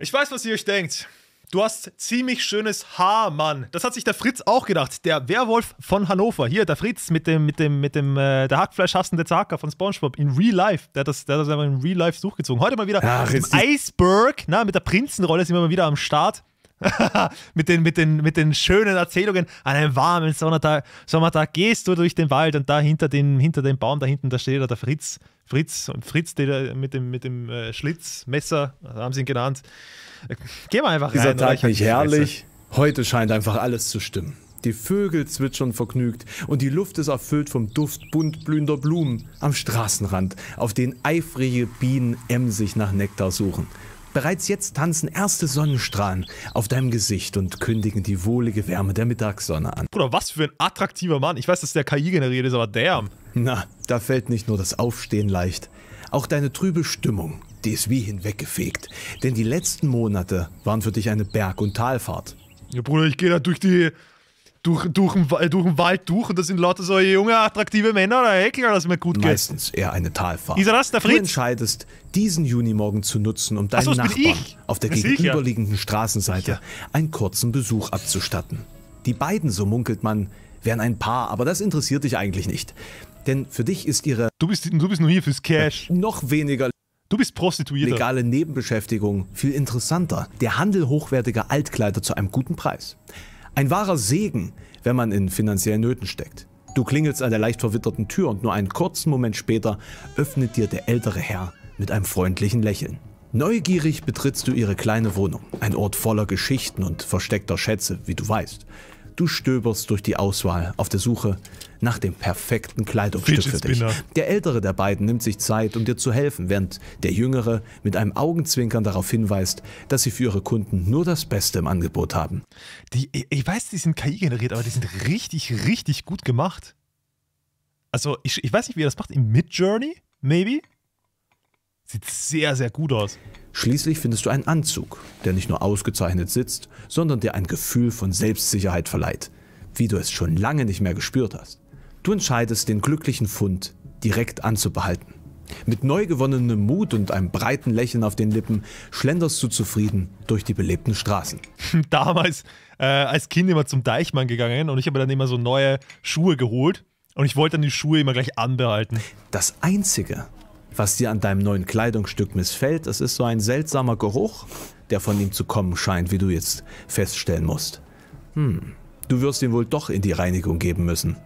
Ich weiß, was ihr euch denkt. Du hast ziemlich schönes Haar, Mann. Das hat sich der Fritz auch gedacht. Der Werwolf von Hannover. Hier, der Fritz mit dem, mit dem, mit dem, äh, der Hackfleisch hassende Zacker von Spongebob in Real Life. Der hat das, der hat das einfach in Real Life suchgezogen. Heute mal wieder Ach, im Iceberg, na, mit der Prinzenrolle sind wir mal wieder am Start. mit, den, mit, den, mit den schönen Erzählungen. An einem warmen Sommertag, Sommertag gehst du durch den Wald und da hinter dem, hinter dem Baum da hinten, da steht da der Fritz Fritz und Fritz, der mit dem, mit dem äh, Schlitzmesser, haben sie ihn genannt. Äh, gehen wir einfach Dieser rein. Dieser Tag nicht herrlich. Heute scheint einfach alles zu stimmen. Die Vögel zwitschern vergnügt und die Luft ist erfüllt vom Duft bunt blühender Blumen am Straßenrand, auf denen eifrige Bienen emsig nach Nektar suchen. Bereits jetzt tanzen erste Sonnenstrahlen auf deinem Gesicht und kündigen die wohlige Wärme der Mittagssonne an. Bruder, was für ein attraktiver Mann. Ich weiß, dass der KI generiert ist, aber damn. Na, da fällt nicht nur das Aufstehen leicht, auch deine trübe Stimmung, die ist wie hinweggefegt. Denn die letzten Monate waren für dich eine Berg- und Talfahrt. Ja, Bruder, ich gehe da durch die. Durch, durch, den, äh, durch den Wald durch und da sind lauter so junge, attraktive Männer oder Heckler, dass es mir gut geht. Meistens eher eine Talfahrt. Ist das, der Fritz? Du entscheidest, diesen Junimorgen zu nutzen, um deinen so, Nachbarn auf der das gegenüberliegenden ich, ja. Straßenseite ja. einen kurzen Besuch abzustatten. Die beiden, so munkelt man, wären ein Paar, aber das interessiert dich eigentlich nicht. Denn für dich ist ihre... Du bist, du bist nur hier fürs Cash. Noch weniger... Du bist Prostituierte. Legale Nebenbeschäftigung viel interessanter. Der Handel hochwertiger Altkleider zu einem guten Preis. Ein wahrer Segen, wenn man in finanziellen Nöten steckt. Du klingelst an der leicht verwitterten Tür und nur einen kurzen Moment später öffnet dir der ältere Herr mit einem freundlichen Lächeln. Neugierig betrittst du ihre kleine Wohnung, ein Ort voller Geschichten und versteckter Schätze, wie du weißt. Du stöberst durch die Auswahl auf der Suche nach dem perfekten Kleidungsstück für dich. Der ältere der beiden nimmt sich Zeit, um dir zu helfen, während der jüngere mit einem Augenzwinkern darauf hinweist, dass sie für ihre Kunden nur das Beste im Angebot haben. Die, ich weiß, die sind KI generiert, aber die sind richtig, richtig gut gemacht. Also ich, ich weiß nicht, wie er das macht. In Midjourney, maybe? Sieht sehr, sehr gut aus. Schließlich findest du einen Anzug, der nicht nur ausgezeichnet sitzt, sondern dir ein Gefühl von Selbstsicherheit verleiht, wie du es schon lange nicht mehr gespürt hast. Du entscheidest, den glücklichen Fund direkt anzubehalten. Mit neu gewonnenem Mut und einem breiten Lächeln auf den Lippen schlenderst du zufrieden durch die belebten Straßen. Damals äh, als Kind immer zum Deichmann gegangen und ich habe dann immer so neue Schuhe geholt und ich wollte dann die Schuhe immer gleich anbehalten. Das Einzige, was dir an deinem neuen Kleidungsstück missfällt. Es ist so ein seltsamer Geruch, der von ihm zu kommen scheint, wie du jetzt feststellen musst. Hm, du wirst ihn wohl doch in die Reinigung geben müssen.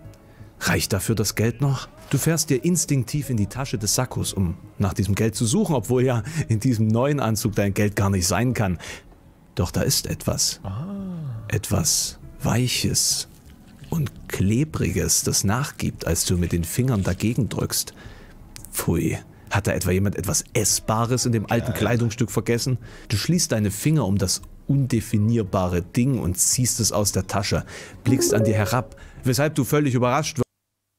Reicht dafür das Geld noch? Du fährst dir instinktiv in die Tasche des Sackos, um nach diesem Geld zu suchen, obwohl ja in diesem neuen Anzug dein Geld gar nicht sein kann. Doch da ist etwas. Ah. Etwas Weiches und Klebriges, das nachgibt, als du mit den Fingern dagegen drückst. Pfui. Hat da etwa jemand etwas Essbares in dem alten ja, Kleidungsstück vergessen? Du schließt deine Finger um das undefinierbare Ding und ziehst es aus der Tasche, blickst an dir herab, weshalb du völlig überrascht wirst.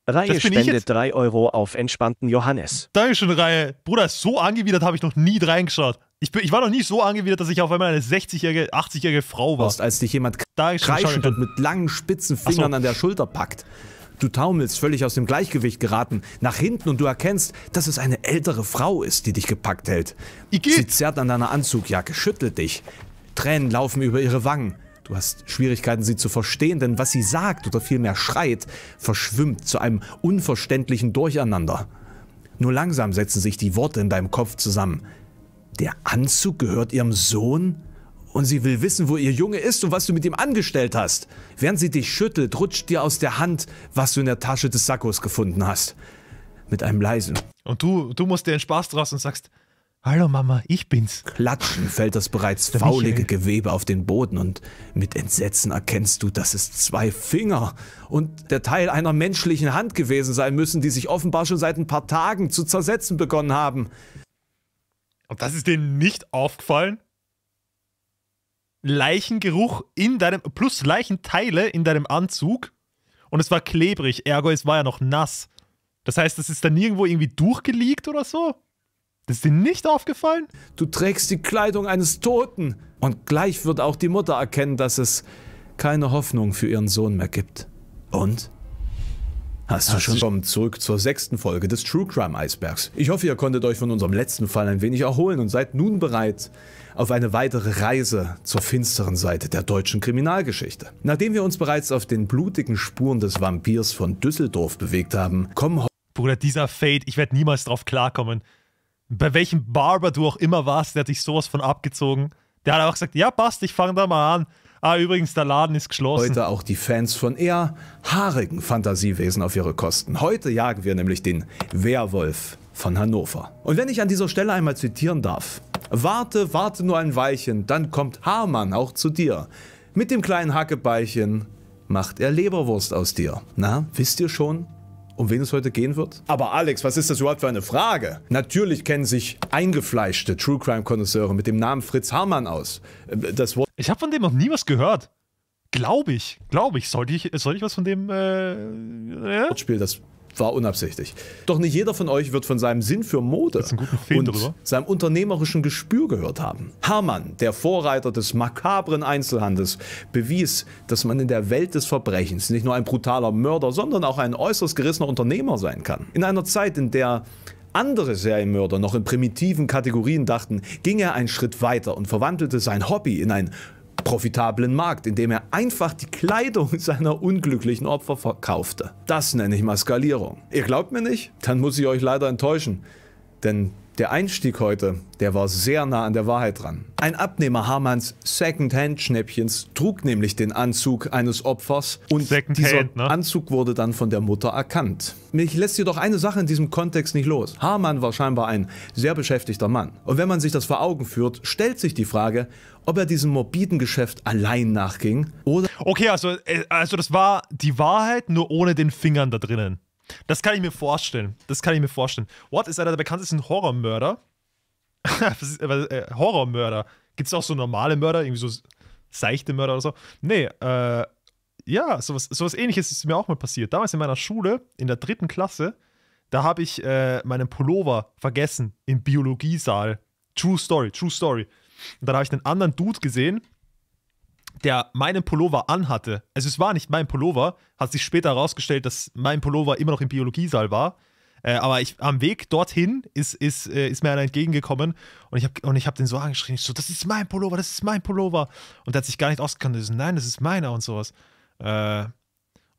Reihe spendet 3 Euro auf entspannten Johannes. Dankeschön, Reihe. Bruder, so angewidert habe ich noch nie reingeschaut. Ich, bin, ich, war noch nie so angewidert, dass ich auf einmal eine 60-jährige, 80-jährige Frau war. Als dich jemand kreischend und mit langen, spitzen Fingern so. an der Schulter packt. Du taumelst, völlig aus dem Gleichgewicht geraten, nach hinten und du erkennst, dass es eine ältere Frau ist, die dich gepackt hält. Sie zerrt an deiner Anzugjacke, schüttelt dich. Tränen laufen über ihre Wangen. Du hast Schwierigkeiten, sie zu verstehen, denn was sie sagt oder vielmehr schreit, verschwimmt zu einem unverständlichen Durcheinander. Nur langsam setzen sich die Worte in deinem Kopf zusammen. Der Anzug gehört ihrem Sohn? und sie will wissen, wo ihr Junge ist und was du mit ihm angestellt hast. Während sie dich schüttelt, rutscht dir aus der Hand, was du in der Tasche des Sackos gefunden hast. Mit einem leisen. Und du, du musst dir den Spaß draus und sagst, Hallo Mama, ich bin's. Klatschen fällt das bereits der faulige Michael. Gewebe auf den Boden und mit Entsetzen erkennst du, dass es zwei Finger und der Teil einer menschlichen Hand gewesen sein müssen, die sich offenbar schon seit ein paar Tagen zu zersetzen begonnen haben. Und das ist denen nicht aufgefallen? Leichengeruch in deinem, plus Leichenteile in deinem Anzug. Und es war klebrig, ergo es war ja noch nass. Das heißt, das ist dann irgendwo irgendwie durchgelegt oder so? Das ist dir nicht aufgefallen? Du trägst die Kleidung eines Toten. Und gleich wird auch die Mutter erkennen, dass es keine Hoffnung für ihren Sohn mehr gibt. Und? Hast, Hast du schon? Willkommen zurück zur sechsten Folge des True Crime Eisbergs. Ich hoffe, ihr konntet euch von unserem letzten Fall ein wenig erholen und seid nun bereit, auf eine weitere Reise zur finsteren Seite der deutschen Kriminalgeschichte. Nachdem wir uns bereits auf den blutigen Spuren des Vampirs von Düsseldorf bewegt haben, kommen Bruder, dieser Fade, ich werde niemals drauf klarkommen. Bei welchem Barber du auch immer warst, der hat dich sowas von abgezogen. Der hat auch gesagt, ja passt, ich fange da mal an. Ah, übrigens, der Laden ist geschlossen. Heute auch die Fans von eher haarigen Fantasiewesen auf ihre Kosten. Heute jagen wir nämlich den Werwolf von Hannover. Und wenn ich an dieser Stelle einmal zitieren darf, warte, warte nur ein Weilchen, dann kommt Hamann auch zu dir. Mit dem kleinen Hackebeinchen macht er Leberwurst aus dir. Na, wisst ihr schon, um wen es heute gehen wird? Aber Alex, was ist das überhaupt für eine Frage? Natürlich kennen sich eingefleischte True Crime Konnoisseure mit dem Namen Fritz Hamann aus. Das Wort ich habe von dem noch nie was gehört. Glaube ich, glaube ich. Sollte ich, soll ich was von dem äh, äh? Wortspiel, das war unabsichtlich. Doch nicht jeder von euch wird von seinem Sinn für Mode und darüber. seinem unternehmerischen Gespür gehört haben. Hamann, der Vorreiter des makabren Einzelhandels, bewies, dass man in der Welt des Verbrechens nicht nur ein brutaler Mörder, sondern auch ein äußerst gerissener Unternehmer sein kann. In einer Zeit, in der andere Serienmörder noch in primitiven Kategorien dachten, ging er einen Schritt weiter und verwandelte sein Hobby in ein profitablen Markt, indem er einfach die Kleidung seiner unglücklichen Opfer verkaufte. Das nenne ich mal Skalierung. Ihr glaubt mir nicht? Dann muss ich euch leider enttäuschen. Denn der Einstieg heute, der war sehr nah an der Wahrheit dran. Ein Abnehmer Hamanns secondhand schnäppchens trug nämlich den Anzug eines Opfers und dieser ne? Anzug wurde dann von der Mutter erkannt. Mich lässt jedoch eine Sache in diesem Kontext nicht los. Hamann war scheinbar ein sehr beschäftigter Mann. Und wenn man sich das vor Augen führt, stellt sich die Frage, ob er diesem morbiden Geschäft allein nachging oder. Okay, also, äh, also das war die Wahrheit, nur ohne den Fingern da drinnen. Das kann ich mir vorstellen. Das kann ich mir vorstellen. What ist einer der bekanntesten Horrormörder? Äh, Horrormörder. Gibt es auch so normale Mörder, irgendwie so seichte Mörder oder so? Nee, äh, ja, sowas, sowas ähnliches ist mir auch mal passiert. Damals in meiner Schule, in der dritten Klasse, da habe ich äh, meinen Pullover vergessen im Biologiesaal. True Story, True Story. Und dann habe ich einen anderen Dude gesehen, der meinen Pullover anhatte. Also es war nicht mein Pullover, hat sich später herausgestellt, dass mein Pullover immer noch im Biologiesaal war. Äh, aber ich, am Weg dorthin ist, ist, äh, ist mir einer entgegengekommen und ich habe hab den so angeschrien, so, das ist mein Pullover, das ist mein Pullover. Und der hat sich gar nicht ausgekannt, so, nein, das ist meiner und sowas. Äh,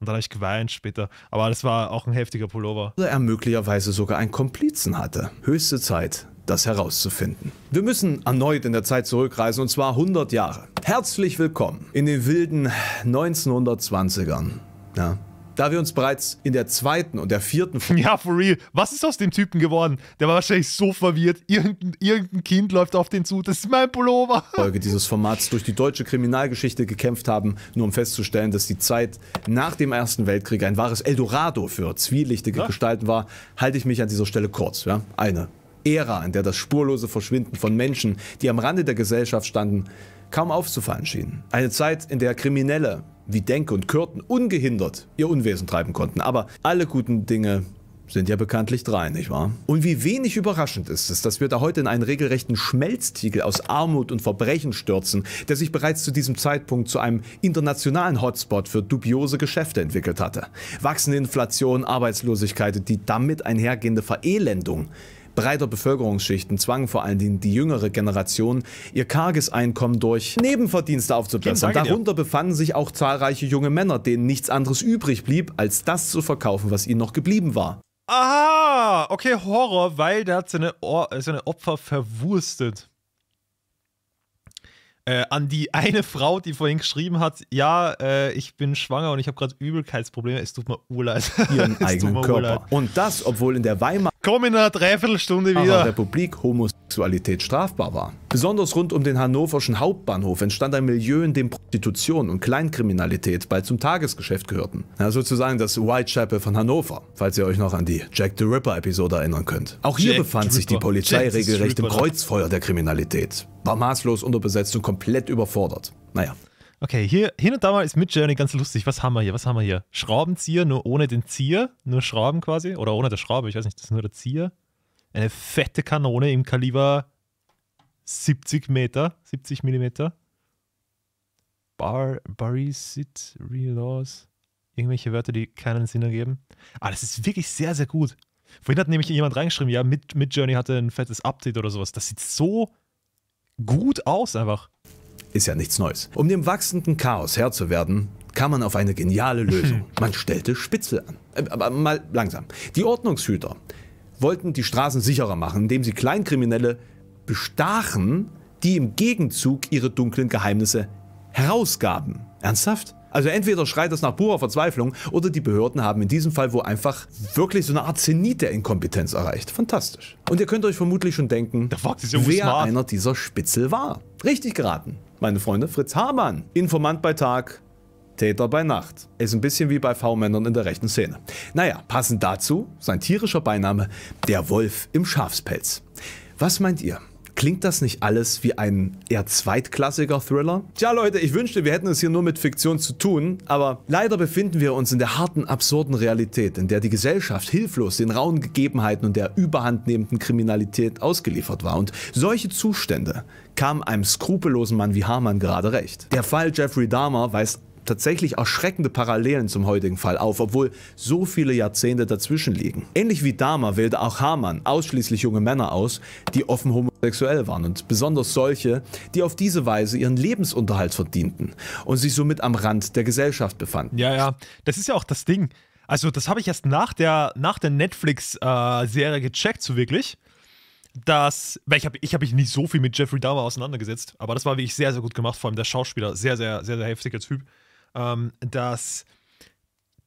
und dann habe ich geweint später. Aber das war auch ein heftiger Pullover. Oder er möglicherweise sogar einen Komplizen hatte. Höchste Zeit, das herauszufinden. Wir müssen erneut in der Zeit zurückreisen und zwar 100 Jahre. Herzlich willkommen in den wilden 1920ern. Ja, da wir uns bereits in der zweiten und der vierten Ja, for real. Was ist aus dem Typen geworden? Der war wahrscheinlich so verwirrt. Irgendein, irgendein Kind läuft auf den zu. Das ist mein Pullover. Folge dieses Formats durch die deutsche Kriminalgeschichte gekämpft haben, nur um festzustellen, dass die Zeit nach dem Ersten Weltkrieg ein wahres Eldorado für zwielichtige ja. Gestalten war, halte ich mich an dieser Stelle kurz. Ja? Eine Ära, in der das spurlose Verschwinden von Menschen, die am Rande der Gesellschaft standen, kaum aufzufallen schien. Eine Zeit, in der Kriminelle wie Denke und Kürten ungehindert ihr Unwesen treiben konnten. Aber alle guten Dinge sind ja bekanntlich drei, nicht wahr? Und wie wenig überraschend ist es, dass wir da heute in einen regelrechten Schmelztiegel aus Armut und Verbrechen stürzen, der sich bereits zu diesem Zeitpunkt zu einem internationalen Hotspot für dubiose Geschäfte entwickelt hatte. Wachsende Inflation, Arbeitslosigkeit und die damit einhergehende Verelendung breiter Bevölkerungsschichten zwangen vor allen Dingen die jüngere Generation, ihr karges Einkommen durch Nebenverdienste aufzubessern. Darunter befanden sich auch zahlreiche junge Männer, denen nichts anderes übrig blieb, als das zu verkaufen, was ihnen noch geblieben war. Aha, okay, Horror, weil der hat seine, Or seine Opfer verwurstet. Äh, an die eine Frau, die vorhin geschrieben hat, ja, äh, ich bin schwanger und ich habe gerade Übelkeitsprobleme, es tut mir urleid. Ihren eigenen Körper. Urleid. Und das, obwohl in der Weimarer Komm in einer Dreiviertelstunde wieder. Republik Homosexualität strafbar war. Besonders rund um den hannoverschen Hauptbahnhof entstand ein Milieu, in dem Prostitution und Kleinkriminalität bald zum Tagesgeschäft gehörten. Ja, sozusagen das Whitechapel von Hannover, falls ihr euch noch an die Jack the Ripper Episode erinnern könnt. Auch hier Jack befand sich die Polizei Jack regelrecht im Kreuzfeuer der Kriminalität war maßlos unterbesetzt und komplett überfordert. Naja. Okay, hier hin und da mal ist Midjourney ganz lustig. Was haben wir hier? Was haben wir hier? Schraubenzieher, nur ohne den Zier, nur Schrauben quasi. Oder ohne der Schraube, ich weiß nicht, das ist nur der Zier. Eine fette Kanone im Kaliber 70 Meter, 70 Millimeter. Bar, Barry, Sit, Relaws. Irgendwelche Wörter, die keinen Sinn ergeben. Ah, das ist wirklich sehr, sehr gut. Vorhin hat nämlich jemand reingeschrieben, ja, Midjourney hatte ein fettes Update oder sowas. Das sieht so gut aus einfach. Ist ja nichts Neues. Um dem wachsenden Chaos Herr zu werden, kam man auf eine geniale Lösung. Hm. Man stellte Spitzel an. Äh, aber mal langsam. Die Ordnungshüter wollten die Straßen sicherer machen, indem sie Kleinkriminelle bestachen, die im Gegenzug ihre dunklen Geheimnisse herausgaben. Ernsthaft? Also entweder schreit es nach purer Verzweiflung oder die Behörden haben in diesem Fall wohl einfach wirklich so eine Art Zenit der Inkompetenz erreicht. Fantastisch. Und ihr könnt euch vermutlich schon denken, wer smart. einer dieser Spitzel war. Richtig geraten, meine Freunde. Fritz Hamann, Informant bei Tag, Täter bei Nacht. Ist ein bisschen wie bei V-Männern in der rechten Szene. Naja, passend dazu sein tierischer Beiname, der Wolf im Schafspelz. Was meint ihr? Klingt das nicht alles wie ein eher zweitklassiger Thriller? Tja Leute, ich wünschte, wir hätten es hier nur mit Fiktion zu tun, aber leider befinden wir uns in der harten, absurden Realität, in der die Gesellschaft hilflos den rauen Gegebenheiten und der überhandnehmenden Kriminalität ausgeliefert war. Und solche Zustände kamen einem skrupellosen Mann wie Harman gerade recht. Der Fall Jeffrey Dahmer weist tatsächlich erschreckende Parallelen zum heutigen Fall auf, obwohl so viele Jahrzehnte dazwischen liegen. Ähnlich wie Dama wählte auch Hamann ausschließlich junge Männer aus, die offen homosexuell waren und besonders solche, die auf diese Weise ihren Lebensunterhalt verdienten und sich somit am Rand der Gesellschaft befanden. Ja, ja, das ist ja auch das Ding. Also, das habe ich erst nach der, nach der Netflix-Serie äh, gecheckt, so wirklich. Dass, weil ich habe ich hab mich nicht so viel mit Jeffrey Dahmer auseinandergesetzt, aber das war wirklich sehr, sehr gut gemacht, vor allem der Schauspieler, sehr, sehr, sehr, sehr heftiger Typ ähm, dass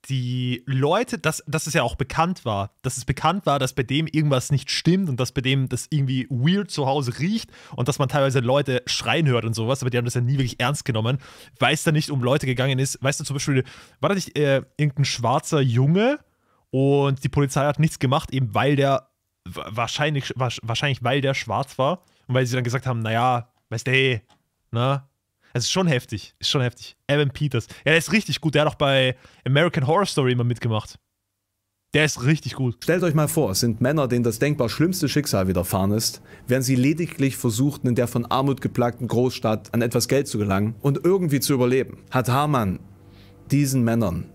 die Leute, dass, dass es ja auch bekannt war, dass es bekannt war, dass bei dem irgendwas nicht stimmt und dass bei dem das irgendwie weird zu Hause riecht und dass man teilweise Leute schreien hört und sowas, aber die haben das ja nie wirklich ernst genommen, weil es da nicht um Leute gegangen ist. Weißt du zum Beispiel, war da nicht äh, irgendein schwarzer Junge und die Polizei hat nichts gemacht, eben weil der, wahrscheinlich, wahrscheinlich weil der schwarz war und weil sie dann gesagt haben, naja, weißt du, hey, na, ne? Es also, ist schon heftig. Ist schon heftig. Evan Peters. Ja, der ist richtig gut. Der hat auch bei American Horror Story immer mitgemacht. Der ist richtig gut. Stellt euch mal vor, es sind Männer, denen das denkbar schlimmste Schicksal widerfahren ist, während sie lediglich versuchten, in der von Armut geplagten Großstadt an etwas Geld zu gelangen und irgendwie zu überleben. Hat Hamann diesen Männern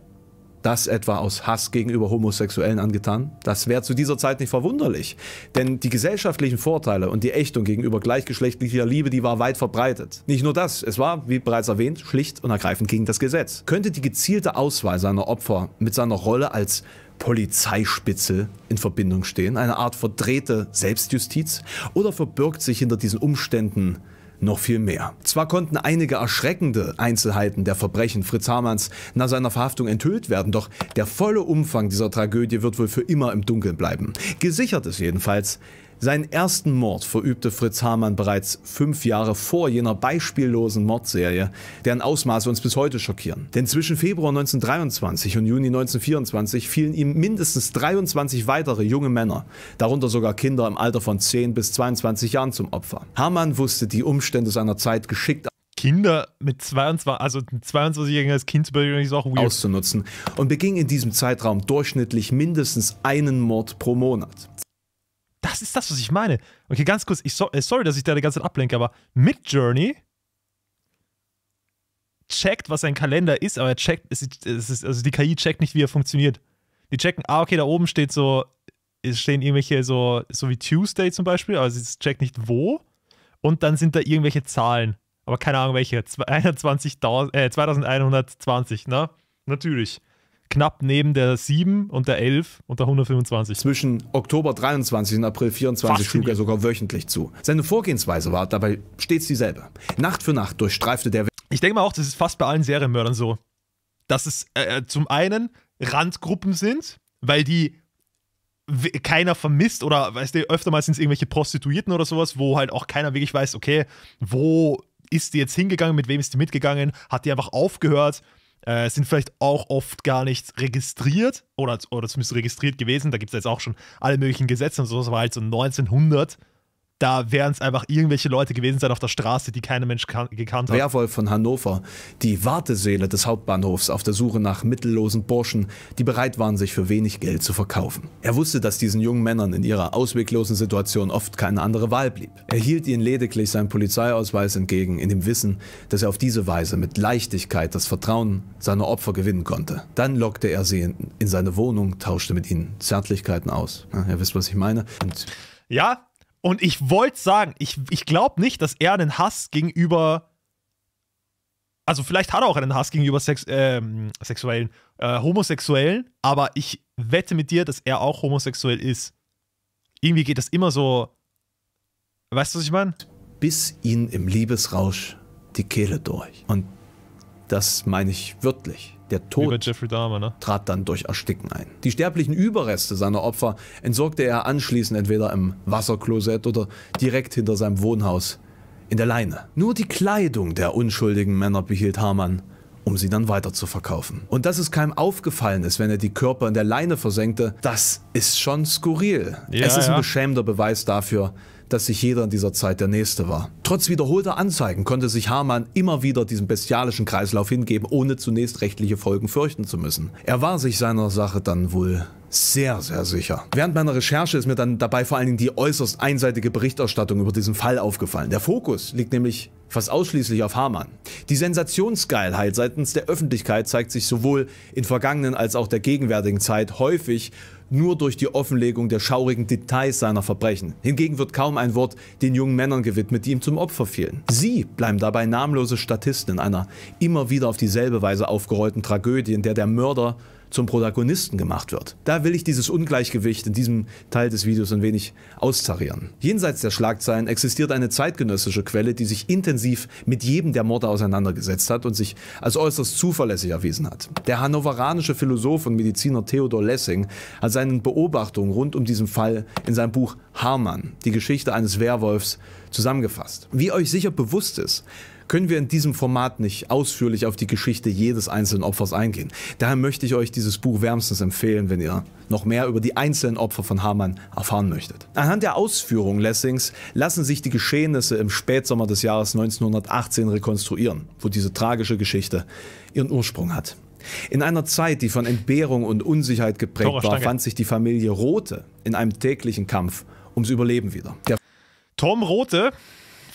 das etwa aus Hass gegenüber Homosexuellen angetan? Das wäre zu dieser Zeit nicht verwunderlich, denn die gesellschaftlichen Vorteile und die Ächtung gegenüber gleichgeschlechtlicher Liebe, die war weit verbreitet. Nicht nur das, es war, wie bereits erwähnt, schlicht und ergreifend gegen das Gesetz. Könnte die gezielte Auswahl seiner Opfer mit seiner Rolle als Polizeispitzel in Verbindung stehen, eine Art verdrehte Selbstjustiz, oder verbirgt sich hinter diesen Umständen noch viel mehr. Zwar konnten einige erschreckende Einzelheiten der Verbrechen Fritz Hamanns nach seiner Verhaftung enthüllt werden, doch der volle Umfang dieser Tragödie wird wohl für immer im Dunkeln bleiben. Gesichert ist jedenfalls, seinen ersten Mord verübte Fritz Hamann bereits fünf Jahre vor jener beispiellosen Mordserie, deren Ausmaße uns bis heute schockieren. Denn zwischen Februar 1923 und Juni 1924 fielen ihm mindestens 23 weitere junge Männer, darunter sogar Kinder im Alter von 10 bis 22 Jahren zum Opfer. Hamann wusste die Umstände seiner Zeit geschickt Kinder mit 22, also 22-jähriges Kind zu ist auch weird. Auszunutzen und beging in diesem Zeitraum durchschnittlich mindestens einen Mord pro Monat. Das ist das, was ich meine. Okay, ganz kurz, ich so, äh, sorry, dass ich da die ganze Zeit ablenke, aber mit Journey checkt, was ein Kalender ist, aber er checkt, es ist, es ist, also die KI checkt nicht, wie er funktioniert. Die checken, ah, okay, da oben steht so, es stehen irgendwelche so, so wie Tuesday zum Beispiel, aber also sie checkt nicht wo. Und dann sind da irgendwelche Zahlen. Aber keine Ahnung welche. 21, äh, 2120, ne? Natürlich knapp neben der 7 und der 11 und der 125. Zwischen Oktober 23 und April 24 schlug er sogar wöchentlich zu. Seine Vorgehensweise war dabei stets dieselbe. Nacht für Nacht durchstreifte der. Ich denke mal auch, das ist fast bei allen Serienmördern so, dass es äh, äh zum einen Randgruppen sind, weil die keiner vermisst oder weißt du, öftermals sind es irgendwelche Prostituierten oder sowas, wo halt auch keiner wirklich weiß, okay, wo ist die jetzt hingegangen, mit wem ist die mitgegangen, hat die einfach aufgehört, äh, sind vielleicht auch oft gar nicht registriert oder, oder zumindest registriert gewesen. Da gibt es jetzt auch schon alle möglichen Gesetze und so. Das war halt so 1900 da wären es einfach irgendwelche Leute gewesen sein auf der Straße, die kein Mensch gekannt hat. Werwolf von Hannover, die Warteseele des Hauptbahnhofs auf der Suche nach mittellosen Burschen, die bereit waren, sich für wenig Geld zu verkaufen. Er wusste, dass diesen jungen Männern in ihrer ausweglosen Situation oft keine andere Wahl blieb. Er hielt ihnen lediglich seinen Polizeiausweis entgegen, in dem Wissen, dass er auf diese Weise mit Leichtigkeit das Vertrauen seiner Opfer gewinnen konnte. Dann lockte er sie in seine Wohnung, tauschte mit ihnen Zärtlichkeiten aus. Ja, ihr wisst, was ich meine. Und ja, und ich wollte sagen, ich, ich glaube nicht, dass er einen Hass gegenüber. Also, vielleicht hat er auch einen Hass gegenüber Sex, ähm, Sexuellen, äh, Homosexuellen, aber ich wette mit dir, dass er auch homosexuell ist. Irgendwie geht das immer so. Weißt du, was ich meine? Bis ihn im Liebesrausch die Kehle durch. Und das meine ich wörtlich. Der Tod Dahmer, ne? trat dann durch Ersticken ein. Die sterblichen Überreste seiner Opfer entsorgte er anschließend entweder im Wasserklosett oder direkt hinter seinem Wohnhaus in der Leine. Nur die Kleidung der unschuldigen Männer behielt Hamann, um sie dann weiter zu verkaufen. Und dass es keinem aufgefallen ist, wenn er die Körper in der Leine versenkte, das ist schon skurril. Ja, es ist ja. ein beschämender Beweis dafür, dass sich jeder in dieser Zeit der Nächste war. Trotz wiederholter Anzeigen konnte sich Hamann immer wieder diesem bestialischen Kreislauf hingeben, ohne zunächst rechtliche Folgen fürchten zu müssen. Er war sich seiner Sache dann wohl sehr, sehr sicher. Während meiner Recherche ist mir dann dabei vor allen Dingen die äußerst einseitige Berichterstattung über diesen Fall aufgefallen. Der Fokus liegt nämlich fast ausschließlich auf Hamann. Die Sensationsgeilheit seitens der Öffentlichkeit zeigt sich sowohl in vergangenen als auch der gegenwärtigen Zeit häufig nur durch die Offenlegung der schaurigen Details seiner Verbrechen. Hingegen wird kaum ein Wort den jungen Männern gewidmet, die ihm zum Opfer fielen. Sie bleiben dabei namenlose Statisten in einer immer wieder auf dieselbe Weise aufgerollten Tragödie, in der der Mörder zum Protagonisten gemacht wird. Da will ich dieses Ungleichgewicht in diesem Teil des Videos ein wenig austarieren. Jenseits der Schlagzeilen existiert eine zeitgenössische Quelle, die sich intensiv mit jedem der Morde auseinandergesetzt hat und sich als äußerst zuverlässig erwiesen hat. Der hannoveranische Philosoph und Mediziner Theodor Lessing hat seinen Beobachtungen rund um diesen Fall in seinem Buch Harman, die Geschichte eines Werwolfs, zusammengefasst. Wie euch sicher bewusst ist, können wir in diesem Format nicht ausführlich auf die Geschichte jedes einzelnen Opfers eingehen. Daher möchte ich euch dieses Buch wärmstens empfehlen, wenn ihr noch mehr über die einzelnen Opfer von Hamann erfahren möchtet. Anhand der Ausführung Lessings lassen sich die Geschehnisse im Spätsommer des Jahres 1918 rekonstruieren, wo diese tragische Geschichte ihren Ursprung hat. In einer Zeit, die von Entbehrung und Unsicherheit geprägt Tora, war, fand sich die Familie Rote in einem täglichen Kampf ums Überleben wieder. Der Tom Rote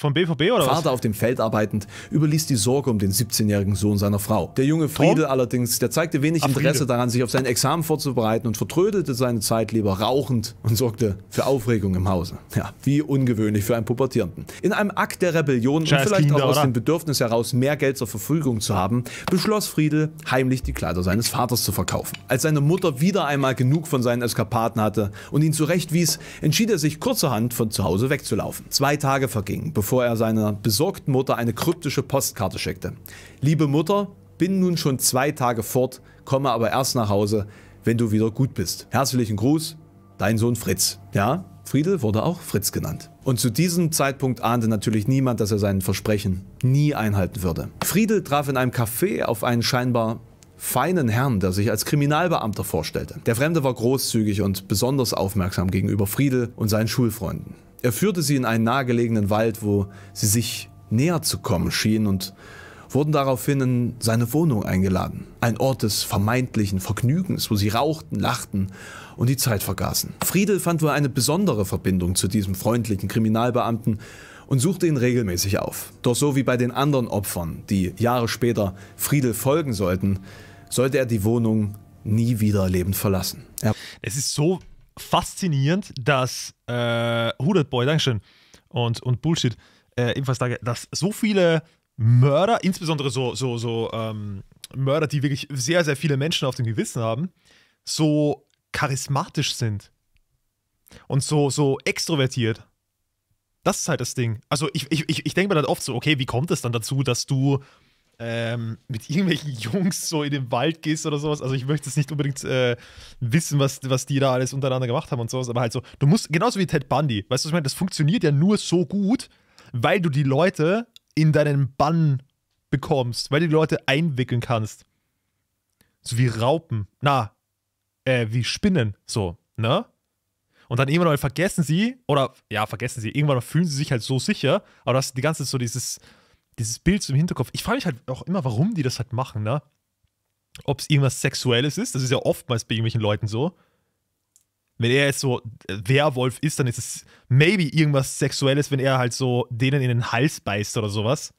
vom BVB oder Vater was? auf dem Feld arbeitend, überließ die Sorge um den 17-jährigen Sohn seiner Frau. Der junge Friedel Tom? allerdings, der zeigte wenig Ach, Interesse daran, sich auf sein Examen vorzubereiten und vertrödelte seine Zeit lieber rauchend und sorgte für Aufregung im Hause. Ja, wie ungewöhnlich für einen Pubertierenden. In einem Akt der Rebellion Scheiß und vielleicht Kinder, auch aus oder? dem Bedürfnis heraus, mehr Geld zur Verfügung zu haben, beschloss Friedel, heimlich die Kleider seines Vaters zu verkaufen. Als seine Mutter wieder einmal genug von seinen Eskapaden hatte und ihn zurechtwies, entschied er sich kurzerhand von zu Hause wegzulaufen. Zwei Tage vergingen, bevor bevor er seiner besorgten Mutter eine kryptische Postkarte schickte. Liebe Mutter, bin nun schon zwei Tage fort, komme aber erst nach Hause, wenn du wieder gut bist. Herzlichen Gruß, dein Sohn Fritz. Ja, Friedel wurde auch Fritz genannt. Und zu diesem Zeitpunkt ahnte natürlich niemand, dass er sein Versprechen nie einhalten würde. Friedel traf in einem Café auf einen scheinbar feinen Herrn, der sich als Kriminalbeamter vorstellte. Der Fremde war großzügig und besonders aufmerksam gegenüber Friedel und seinen Schulfreunden. Er führte sie in einen nahegelegenen Wald, wo sie sich näher zu kommen schienen und wurden daraufhin in seine Wohnung eingeladen. Ein Ort des vermeintlichen Vergnügens, wo sie rauchten, lachten und die Zeit vergaßen. Friedel fand wohl eine besondere Verbindung zu diesem freundlichen Kriminalbeamten und suchte ihn regelmäßig auf. Doch so wie bei den anderen Opfern, die Jahre später Friedel folgen sollten, sollte er die Wohnung nie wieder lebend verlassen. Ja. Es ist so faszinierend, dass äh, Boy, Dankeschön, und, und Bullshit, äh, ebenfalls danke, dass so viele Mörder, insbesondere so, so, so ähm, Mörder, die wirklich sehr, sehr viele Menschen auf dem Gewissen haben, so charismatisch sind und so, so extrovertiert. Das ist halt das Ding. Also ich, ich, ich denke mir dann oft so, okay, wie kommt es dann dazu, dass du ähm, mit irgendwelchen Jungs so in den Wald gehst oder sowas. Also ich möchte jetzt nicht unbedingt äh, wissen, was, was die da alles untereinander gemacht haben und sowas, aber halt so, du musst, genauso wie Ted Bundy, weißt du, was ich meine, das funktioniert ja nur so gut, weil du die Leute in deinen Bann bekommst, weil du die Leute einwickeln kannst. So wie Raupen, na, äh, wie Spinnen, so, ne? Und dann irgendwann mal vergessen sie, oder ja, vergessen sie, irgendwann fühlen sie sich halt so sicher, aber das die ganze Zeit so dieses dieses Bild zum Hinterkopf. Ich frage mich halt auch immer, warum die das halt machen, ne? Ob es irgendwas Sexuelles ist, das ist ja oftmals bei irgendwelchen Leuten so. Wenn er jetzt so äh, Werwolf ist, dann ist es maybe irgendwas Sexuelles, wenn er halt so denen in den Hals beißt oder sowas.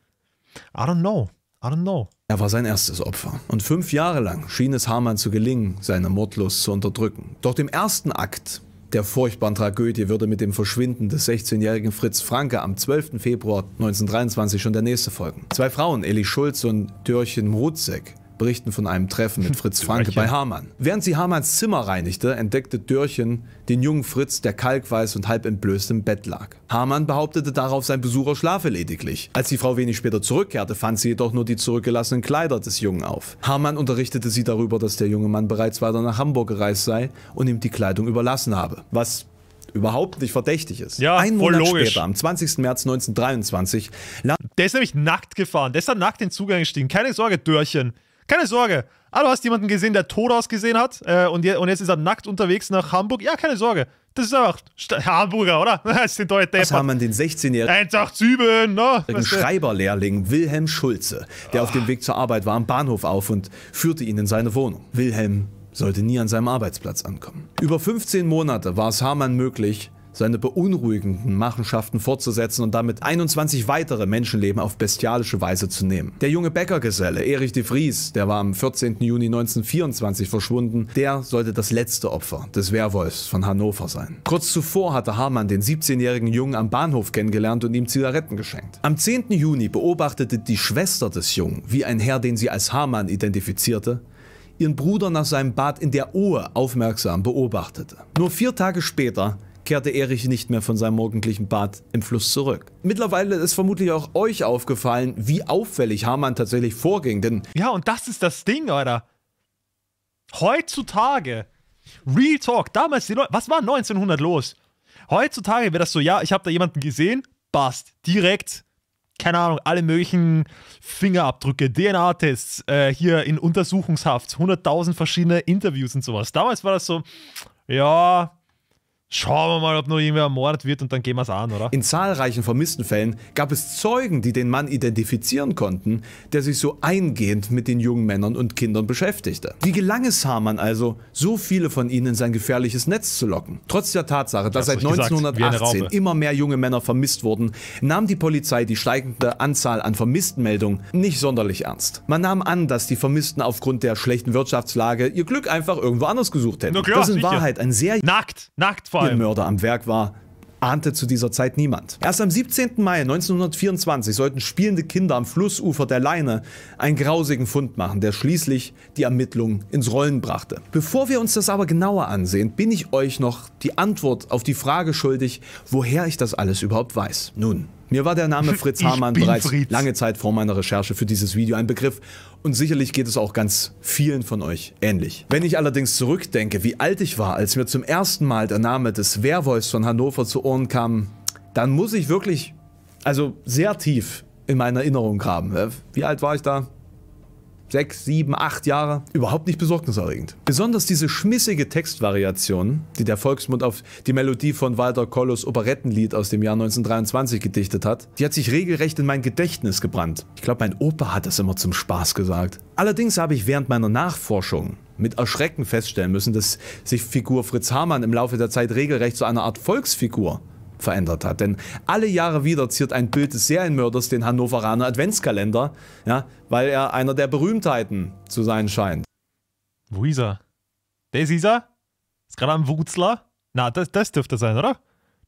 I don't know. I don't know. Er war sein erstes Opfer und fünf Jahre lang schien es Hamann zu gelingen, seine Mordlust zu unterdrücken. Doch im ersten Akt der furchtbaren Tragödie würde mit dem Verschwinden des 16-jährigen Fritz Franke am 12. Februar 1923 schon der nächste folgen. Zwei Frauen, Eli Schulz und Dörchen Rutzek, berichten von einem Treffen mit Fritz Franke bei Hamann. Während sie Hamanns Zimmer reinigte, entdeckte Dörchen den jungen Fritz, der kalkweiß und halb entblößt im Bett lag. Hamann behauptete darauf, sein Besucher schlafe lediglich. Als die Frau wenig später zurückkehrte, fand sie jedoch nur die zurückgelassenen Kleider des Jungen auf. Hamann unterrichtete sie darüber, dass der junge Mann bereits weiter nach Hamburg gereist sei und ihm die Kleidung überlassen habe. Was überhaupt nicht verdächtig ist. Ja, Ein voll Monat logisch. später, am 20. März 1923, der ist nämlich nackt gefahren. Der ist dann nackt den Zugang gestiegen. Keine Sorge, Dörchen. Keine Sorge. Ah, du hast jemanden gesehen, der tot ausgesehen hat äh, und, je, und jetzt ist er nackt unterwegs nach Hamburg. Ja, keine Sorge. Das ist einfach St Hamburger, oder? Das sind deutsche Was haben wir den 16-jährigen 187, ne? No. Schreiberlehrling Wilhelm Schulze, der oh. auf dem Weg zur Arbeit war am Bahnhof auf und führte ihn in seine Wohnung. Wilhelm sollte nie an seinem Arbeitsplatz ankommen. Über 15 Monate war es Hamann möglich, seine beunruhigenden Machenschaften fortzusetzen und damit 21 weitere Menschenleben auf bestialische Weise zu nehmen. Der junge Bäckergeselle Erich de Vries, der war am 14. Juni 1924 verschwunden, der sollte das letzte Opfer des Werwolfs von Hannover sein. Kurz zuvor hatte Hamann den 17-jährigen Jungen am Bahnhof kennengelernt und ihm Zigaretten geschenkt. Am 10. Juni beobachtete die Schwester des Jungen, wie ein Herr, den sie als Hamann identifizierte, ihren Bruder nach seinem Bad in der Ohe aufmerksam beobachtete. Nur vier Tage später kehrte Erich nicht mehr von seinem morgendlichen Bad im Fluss zurück. Mittlerweile ist vermutlich auch euch aufgefallen, wie auffällig Hamann tatsächlich vorging, denn... Ja, und das ist das Ding, Alter. Heutzutage, Real Talk, damals die Leute, was war 1900 los? Heutzutage wäre das so, ja, ich habe da jemanden gesehen, passt, direkt, keine Ahnung, alle möglichen Fingerabdrücke, DNA-Tests, äh, hier in Untersuchungshaft, 100.000 verschiedene Interviews und sowas. Damals war das so, ja, Schauen wir mal, ob noch irgendwer ermordet wird und dann gehen wir es an, oder? In zahlreichen vermissten Fällen gab es Zeugen, die den Mann identifizieren konnten, der sich so eingehend mit den jungen Männern und Kindern beschäftigte. Wie gelang es Hamann also, so viele von ihnen in sein gefährliches Netz zu locken? Trotz der Tatsache, dass seit 1918 immer mehr junge Männer vermisst wurden, nahm die Polizei die steigende Anzahl an Vermisstenmeldungen nicht sonderlich ernst. Man nahm an, dass die Vermissten aufgrund der schlechten Wirtschaftslage ihr Glück einfach irgendwo anders gesucht hätten. Klar, das ist in sicher. Wahrheit ein sehr... Nackt! Nackt vor Serienmörder am Werk war, ahnte zu dieser Zeit niemand. Erst am 17. Mai 1924 sollten spielende Kinder am Flussufer der Leine einen grausigen Fund machen, der schließlich die Ermittlungen ins Rollen brachte. Bevor wir uns das aber genauer ansehen, bin ich euch noch die Antwort auf die Frage schuldig, woher ich das alles überhaupt weiß. Nun, mir war der Name Fritz Hamann bereits Fritz. lange Zeit vor meiner Recherche für dieses Video ein Begriff und sicherlich geht es auch ganz vielen von euch ähnlich. Wenn ich allerdings zurückdenke, wie alt ich war, als mir zum ersten Mal der Name des Werwolfs von Hannover zu Ohren kam, dann muss ich wirklich, also sehr tief in meiner Erinnerung graben. Äh, wie alt war ich da? sechs, sieben, acht Jahre überhaupt nicht besorgniserregend. Besonders diese schmissige Textvariation, die der Volksmund auf die Melodie von Walter Kollos Operettenlied aus dem Jahr 1923 gedichtet hat, die hat sich regelrecht in mein Gedächtnis gebrannt. Ich glaube, mein Opa hat das immer zum Spaß gesagt. Allerdings habe ich während meiner Nachforschung mit Erschrecken feststellen müssen, dass sich Figur Fritz Hamann im Laufe der Zeit regelrecht zu einer Art Volksfigur verändert hat. Denn alle Jahre wieder ziert ein Bild des Serienmörders den Hannoveraner Adventskalender, ja, weil er einer der Berühmtheiten zu sein scheint. Wo ist er? Der ist er? Ist gerade am Wutzler? Na, das, das dürfte sein, oder?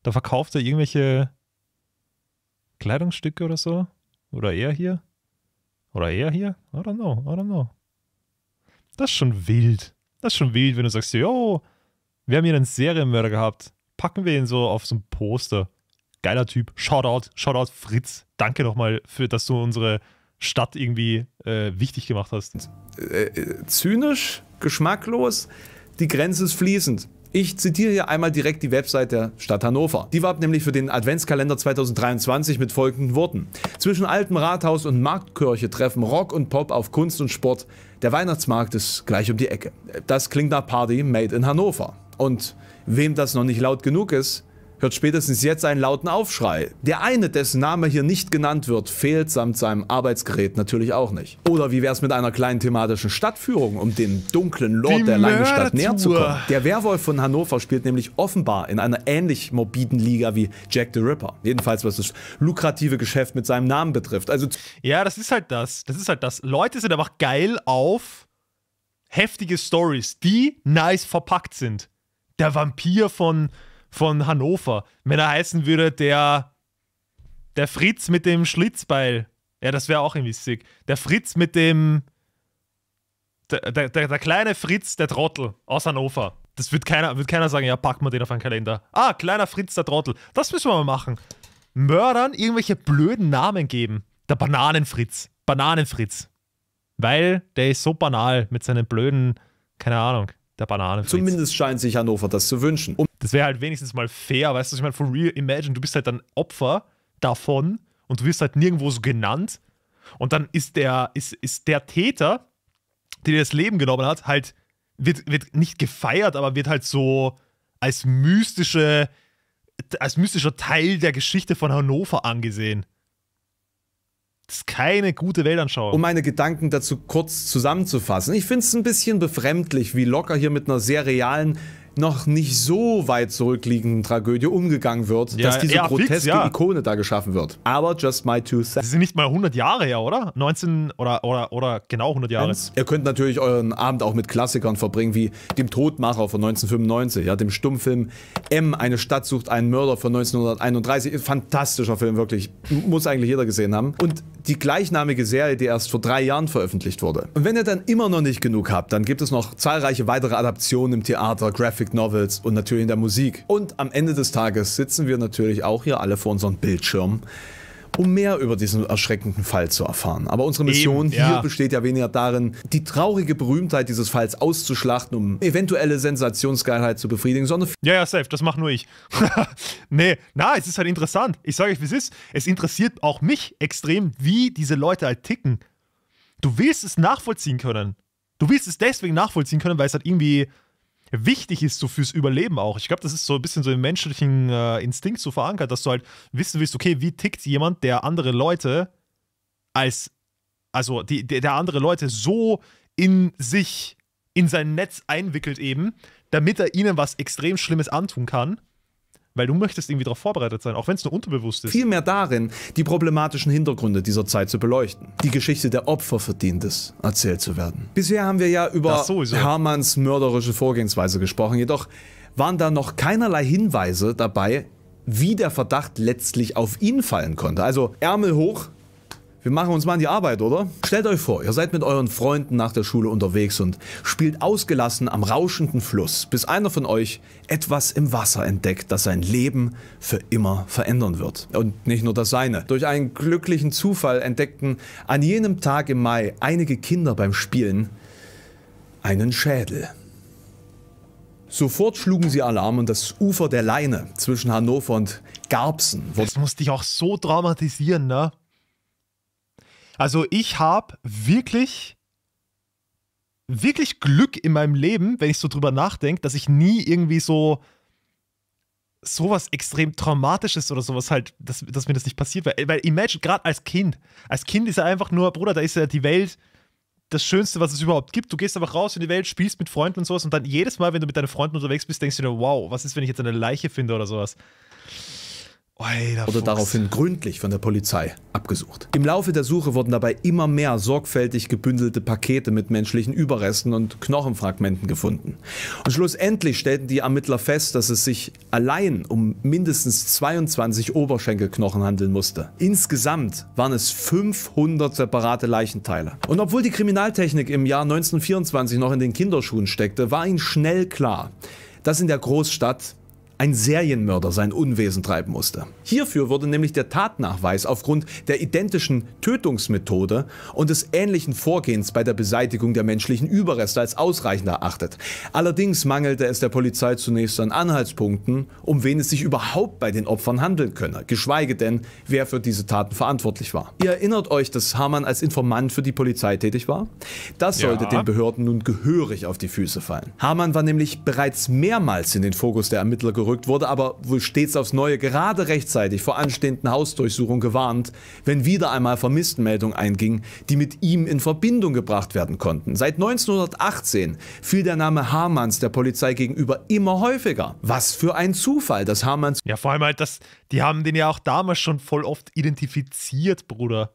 Da verkauft er irgendwelche Kleidungsstücke oder so. Oder er hier. Oder er hier. I don't know, I don't know. Das ist schon wild. Das ist schon wild, wenn du sagst, jo, wir haben hier einen Serienmörder gehabt packen wir ihn so auf so ein Poster. Geiler Typ. Shoutout, Shoutout Fritz. Danke nochmal, für, dass du unsere Stadt irgendwie äh, wichtig gemacht hast. Äh, äh, zynisch, geschmacklos, die Grenze ist fließend. Ich zitiere hier einmal direkt die Website der Stadt Hannover. Die warb nämlich für den Adventskalender 2023 mit folgenden Worten. Zwischen Altem Rathaus und Marktkirche treffen Rock und Pop auf Kunst und Sport. Der Weihnachtsmarkt ist gleich um die Ecke. Das klingt nach Party made in Hannover. Und Wem das noch nicht laut genug ist, hört spätestens jetzt einen lauten Aufschrei. Der eine, dessen Name hier nicht genannt wird, fehlt samt seinem Arbeitsgerät natürlich auch nicht. Oder wie wäre es mit einer kleinen thematischen Stadtführung, um dem dunklen Lord Die der Langenstadt näher zu kommen? Der Werwolf von Hannover spielt nämlich offenbar in einer ähnlich morbiden Liga wie Jack the Ripper. Jedenfalls, was das lukrative Geschäft mit seinem Namen betrifft. Also ja, das ist halt das. Das ist halt das. Leute sind einfach geil auf heftige Stories, die nice verpackt sind der Vampir von, von Hannover. Wenn er heißen würde, der, der Fritz mit dem Schlitzbeil. Ja, das wäre auch irgendwie sick. Der Fritz mit dem. Der, der, der, kleine Fritz, der Trottel aus Hannover. Das wird keiner, wird keiner sagen, ja, packen wir den auf einen Kalender. Ah, kleiner Fritz, der Trottel. Das müssen wir mal machen. Mördern irgendwelche blöden Namen geben. Der Bananenfritz. Bananenfritz. Weil der ist so banal mit seinen blöden, keine Ahnung der Banane. -Fritz. Zumindest scheint sich Hannover das zu wünschen. Um das wäre halt wenigstens mal fair, weißt du, ich meine, for real, imagine, du bist halt dann Opfer davon und du wirst halt nirgendwo so genannt und dann ist der, ist, ist der Täter, der dir das Leben genommen hat, halt, wird, wird nicht gefeiert, aber wird halt so als mystische, als mystischer Teil der Geschichte von Hannover angesehen. Das ist keine gute Weltanschauung. Um meine Gedanken dazu kurz zusammenzufassen. Ich finde es ein bisschen befremdlich, wie locker hier mit einer sehr realen noch nicht so weit zurückliegenden Tragödie umgegangen wird, ja, dass diese groteske fix, ja. Ikone da geschaffen wird. Aber just my two cents. Sie sind nicht mal 100 Jahre her, oder? 19 oder, oder, oder genau 100 Jahre. Ihr könnt natürlich euren Abend auch mit Klassikern verbringen, wie dem Todmacher von 1995, ja, dem Stummfilm M, eine Stadt sucht einen Mörder von 1931. Fantastischer Film, wirklich. Muss eigentlich jeder gesehen haben. Und die gleichnamige Serie, die erst vor drei Jahren veröffentlicht wurde. Und wenn ihr dann immer noch nicht genug habt, dann gibt es noch zahlreiche weitere Adaptionen im Theater, Graphic Graphic Novels und natürlich in der Musik. Und am Ende des Tages sitzen wir natürlich auch hier alle vor unseren Bildschirmen um mehr über diesen erschreckenden Fall zu erfahren. Aber unsere Mission Eben, hier besteht ja weniger darin, die traurige Berühmtheit dieses Falls auszuschlachten, um eventuelle Sensationsgeilheit zu befriedigen, sondern... Ja, ja, safe, das mache nur ich. nee, na, es ist halt interessant. Ich sage euch, wie es ist. Es interessiert auch mich extrem, wie diese Leute halt ticken. Du willst es nachvollziehen können. Du willst es deswegen nachvollziehen können, weil es halt irgendwie wichtig ist, so fürs Überleben auch. Ich glaube, das ist so ein bisschen so im menschlichen äh, Instinkt so verankert, dass du halt wissen willst, okay, wie tickt jemand, der andere Leute als, also die, der andere Leute so in sich, in sein Netz einwickelt eben, damit er ihnen was extrem Schlimmes antun kann weil du möchtest irgendwie darauf vorbereitet sein, auch wenn es nur unterbewusst ist. Vielmehr darin, die problematischen Hintergründe dieser Zeit zu beleuchten. Die Geschichte der Opfer verdient es, erzählt zu werden. Bisher haben wir ja über Hermanns mörderische Vorgehensweise gesprochen, jedoch waren da noch keinerlei Hinweise dabei, wie der Verdacht letztlich auf ihn fallen konnte. Also Ärmel hoch, wir machen uns mal an die Arbeit, oder? Stellt euch vor, ihr seid mit euren Freunden nach der Schule unterwegs und spielt ausgelassen am rauschenden Fluss, bis einer von euch etwas im Wasser entdeckt, das sein Leben für immer verändern wird. Und nicht nur das seine. Durch einen glücklichen Zufall entdeckten an jenem Tag im Mai einige Kinder beim Spielen einen Schädel. Sofort schlugen sie Alarm und das Ufer der Leine zwischen Hannover und Garbsen. Das muss dich auch so traumatisieren, ne? Also ich habe wirklich, wirklich Glück in meinem Leben, wenn ich so drüber nachdenke, dass ich nie irgendwie so sowas extrem Traumatisches oder sowas halt, dass, dass mir das nicht passiert wäre. Weil imagine, gerade als Kind, als Kind ist er einfach nur, Bruder, da ist ja die Welt das Schönste, was es überhaupt gibt. Du gehst einfach raus in die Welt, spielst mit Freunden und sowas und dann jedes Mal, wenn du mit deinen Freunden unterwegs bist, denkst du dir, wow, was ist, wenn ich jetzt eine Leiche finde oder sowas. Oder Fuchs. daraufhin gründlich von der Polizei abgesucht. Im Laufe der Suche wurden dabei immer mehr sorgfältig gebündelte Pakete mit menschlichen Überresten und Knochenfragmenten gefunden. Und schlussendlich stellten die Ermittler fest, dass es sich allein um mindestens 22 Oberschenkelknochen handeln musste. Insgesamt waren es 500 separate Leichenteile. Und obwohl die Kriminaltechnik im Jahr 1924 noch in den Kinderschuhen steckte, war ihnen schnell klar, dass in der Großstadt ein Serienmörder sein Unwesen treiben musste. Hierfür wurde nämlich der Tatnachweis aufgrund der identischen Tötungsmethode und des ähnlichen Vorgehens bei der Beseitigung der menschlichen Überreste als ausreichend erachtet. Allerdings mangelte es der Polizei zunächst an Anhaltspunkten, um wen es sich überhaupt bei den Opfern handeln könne, geschweige denn, wer für diese Taten verantwortlich war. Ihr erinnert euch, dass Hamann als Informant für die Polizei tätig war? Das sollte ja. den Behörden nun gehörig auf die Füße fallen. Hamann war nämlich bereits mehrmals in den Fokus der Ermittler gerufen gerückt, wurde aber wohl stets aufs Neue gerade rechtzeitig vor anstehenden Hausdurchsuchungen gewarnt, wenn wieder einmal Vermisstenmeldungen eingingen, die mit ihm in Verbindung gebracht werden konnten. Seit 1918 fiel der Name Hamanns der Polizei gegenüber immer häufiger. Was für ein Zufall, dass Hamanns... Ja, vor allem halt, das, die haben den ja auch damals schon voll oft identifiziert, Bruder.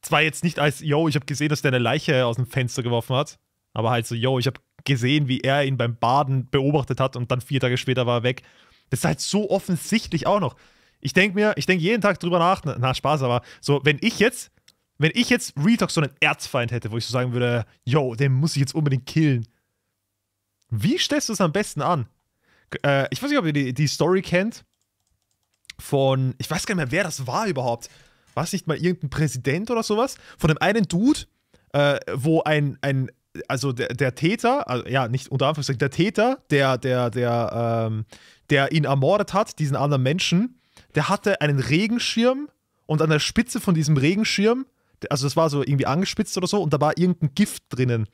Zwar jetzt nicht als, yo, ich habe gesehen, dass der eine Leiche aus dem Fenster geworfen hat, aber halt so, yo, ich habe gesehen, wie er ihn beim Baden beobachtet hat und dann vier Tage später war er weg. Das ist halt so offensichtlich auch noch. Ich denke mir, ich denke jeden Tag drüber nach, na, Spaß, aber so, wenn ich jetzt, wenn ich jetzt Retox so einen Erzfeind hätte, wo ich so sagen würde, yo, den muss ich jetzt unbedingt killen. Wie stellst du es am besten an? Äh, ich weiß nicht, ob ihr die, die Story kennt von, ich weiß gar nicht mehr, wer das war überhaupt. War es nicht mal irgendein Präsident oder sowas? Von dem einen Dude, äh, wo ein, ein also der, der Täter, also ja, nicht unter Anführungszeichen, der Täter, der, der, der, ähm, der ihn ermordet hat, diesen anderen Menschen, der hatte einen Regenschirm und an der Spitze von diesem Regenschirm, also das war so irgendwie angespitzt oder so, und da war irgendein Gift drinnen.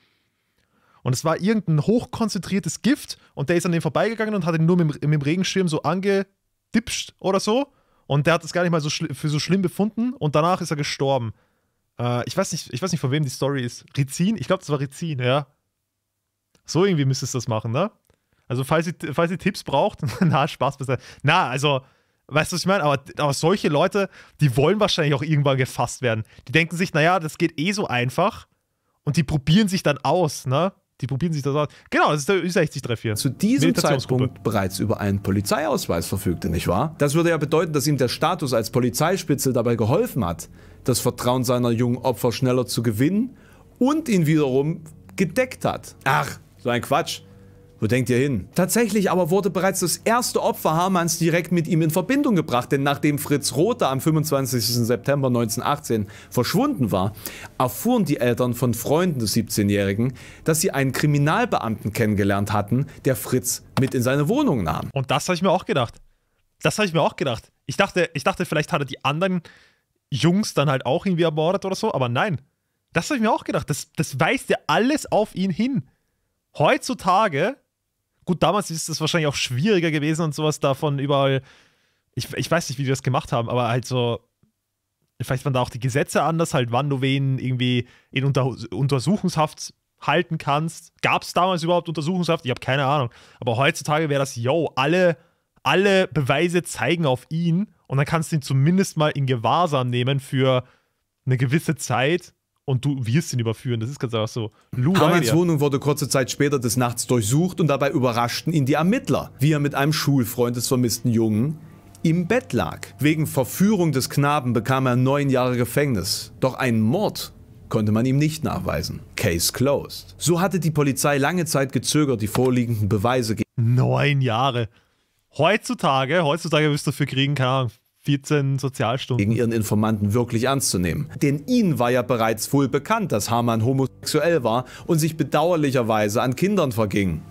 Und es war irgendein hochkonzentriertes Gift und der ist an dem vorbeigegangen und hat ihn nur mit, mit dem Regenschirm so angedipscht oder so. Und der hat es gar nicht mal so für so schlimm befunden und danach ist er gestorben. Äh, ich, weiß nicht, ich weiß nicht, von wem die Story ist. Rizin? Ich glaube, das war Rizin, ja. So irgendwie müsstest du das machen, ne? Also, falls ihr, falls ihr Tipps braucht, na, Spaß besser. Na, also, weißt du, was ich meine? Aber, aber solche Leute, die wollen wahrscheinlich auch irgendwann gefasst werden. Die denken sich, naja, das geht eh so einfach. Und die probieren sich dann aus, ne? Die probieren sich das aus. Genau, das ist der ü 60 hier. Zu diesem Zeitpunkt bereits über einen Polizeiausweis verfügte, nicht wahr? Das würde ja bedeuten, dass ihm der Status als Polizeispitzel dabei geholfen hat, das Vertrauen seiner jungen Opfer schneller zu gewinnen und ihn wiederum gedeckt hat. Ach, so ein Quatsch. Wo denkt ihr hin? Tatsächlich aber wurde bereits das erste Opfer Hamanns direkt mit ihm in Verbindung gebracht, denn nachdem Fritz Rothe am 25. September 1918 verschwunden war, erfuhren die Eltern von Freunden des 17-Jährigen, dass sie einen Kriminalbeamten kennengelernt hatten, der Fritz mit in seine Wohnung nahm. Und das habe ich mir auch gedacht. Das habe ich mir auch gedacht. Ich dachte, ich dachte, vielleicht hat er die anderen Jungs dann halt auch irgendwie ermordet oder so, aber nein. Das habe ich mir auch gedacht. Das, das weist ja alles auf ihn hin. Heutzutage Gut, damals ist es wahrscheinlich auch schwieriger gewesen und sowas davon überall. Ich, ich weiß nicht, wie die das gemacht haben, aber halt so. Vielleicht waren da auch die Gesetze anders, halt, wann du wen irgendwie in Unter Untersuchungshaft halten kannst. Gab es damals überhaupt Untersuchungshaft? Ich habe keine Ahnung. Aber heutzutage wäre das, yo, alle, alle Beweise zeigen auf ihn und dann kannst du ihn zumindest mal in Gewahrsam nehmen für eine gewisse Zeit und du wirst ihn überführen. Das ist ganz einfach so. Lou Hamanns Wohnung wurde kurze Zeit später des Nachts durchsucht und dabei überraschten ihn die Ermittler, wie er mit einem Schulfreund des vermissten Jungen im Bett lag. Wegen Verführung des Knaben bekam er neun Jahre Gefängnis. Doch einen Mord konnte man ihm nicht nachweisen. Case closed. So hatte die Polizei lange Zeit gezögert, die vorliegenden Beweise gegen. Neun Jahre. Heutzutage, heutzutage wirst du dafür kriegen, keine Ahnung, 14 Sozialstunden. Gegen ihren Informanten wirklich ernst zu nehmen. Denn ihnen war ja bereits wohl bekannt, dass Hamann homosexuell war und sich bedauerlicherweise an Kindern verging.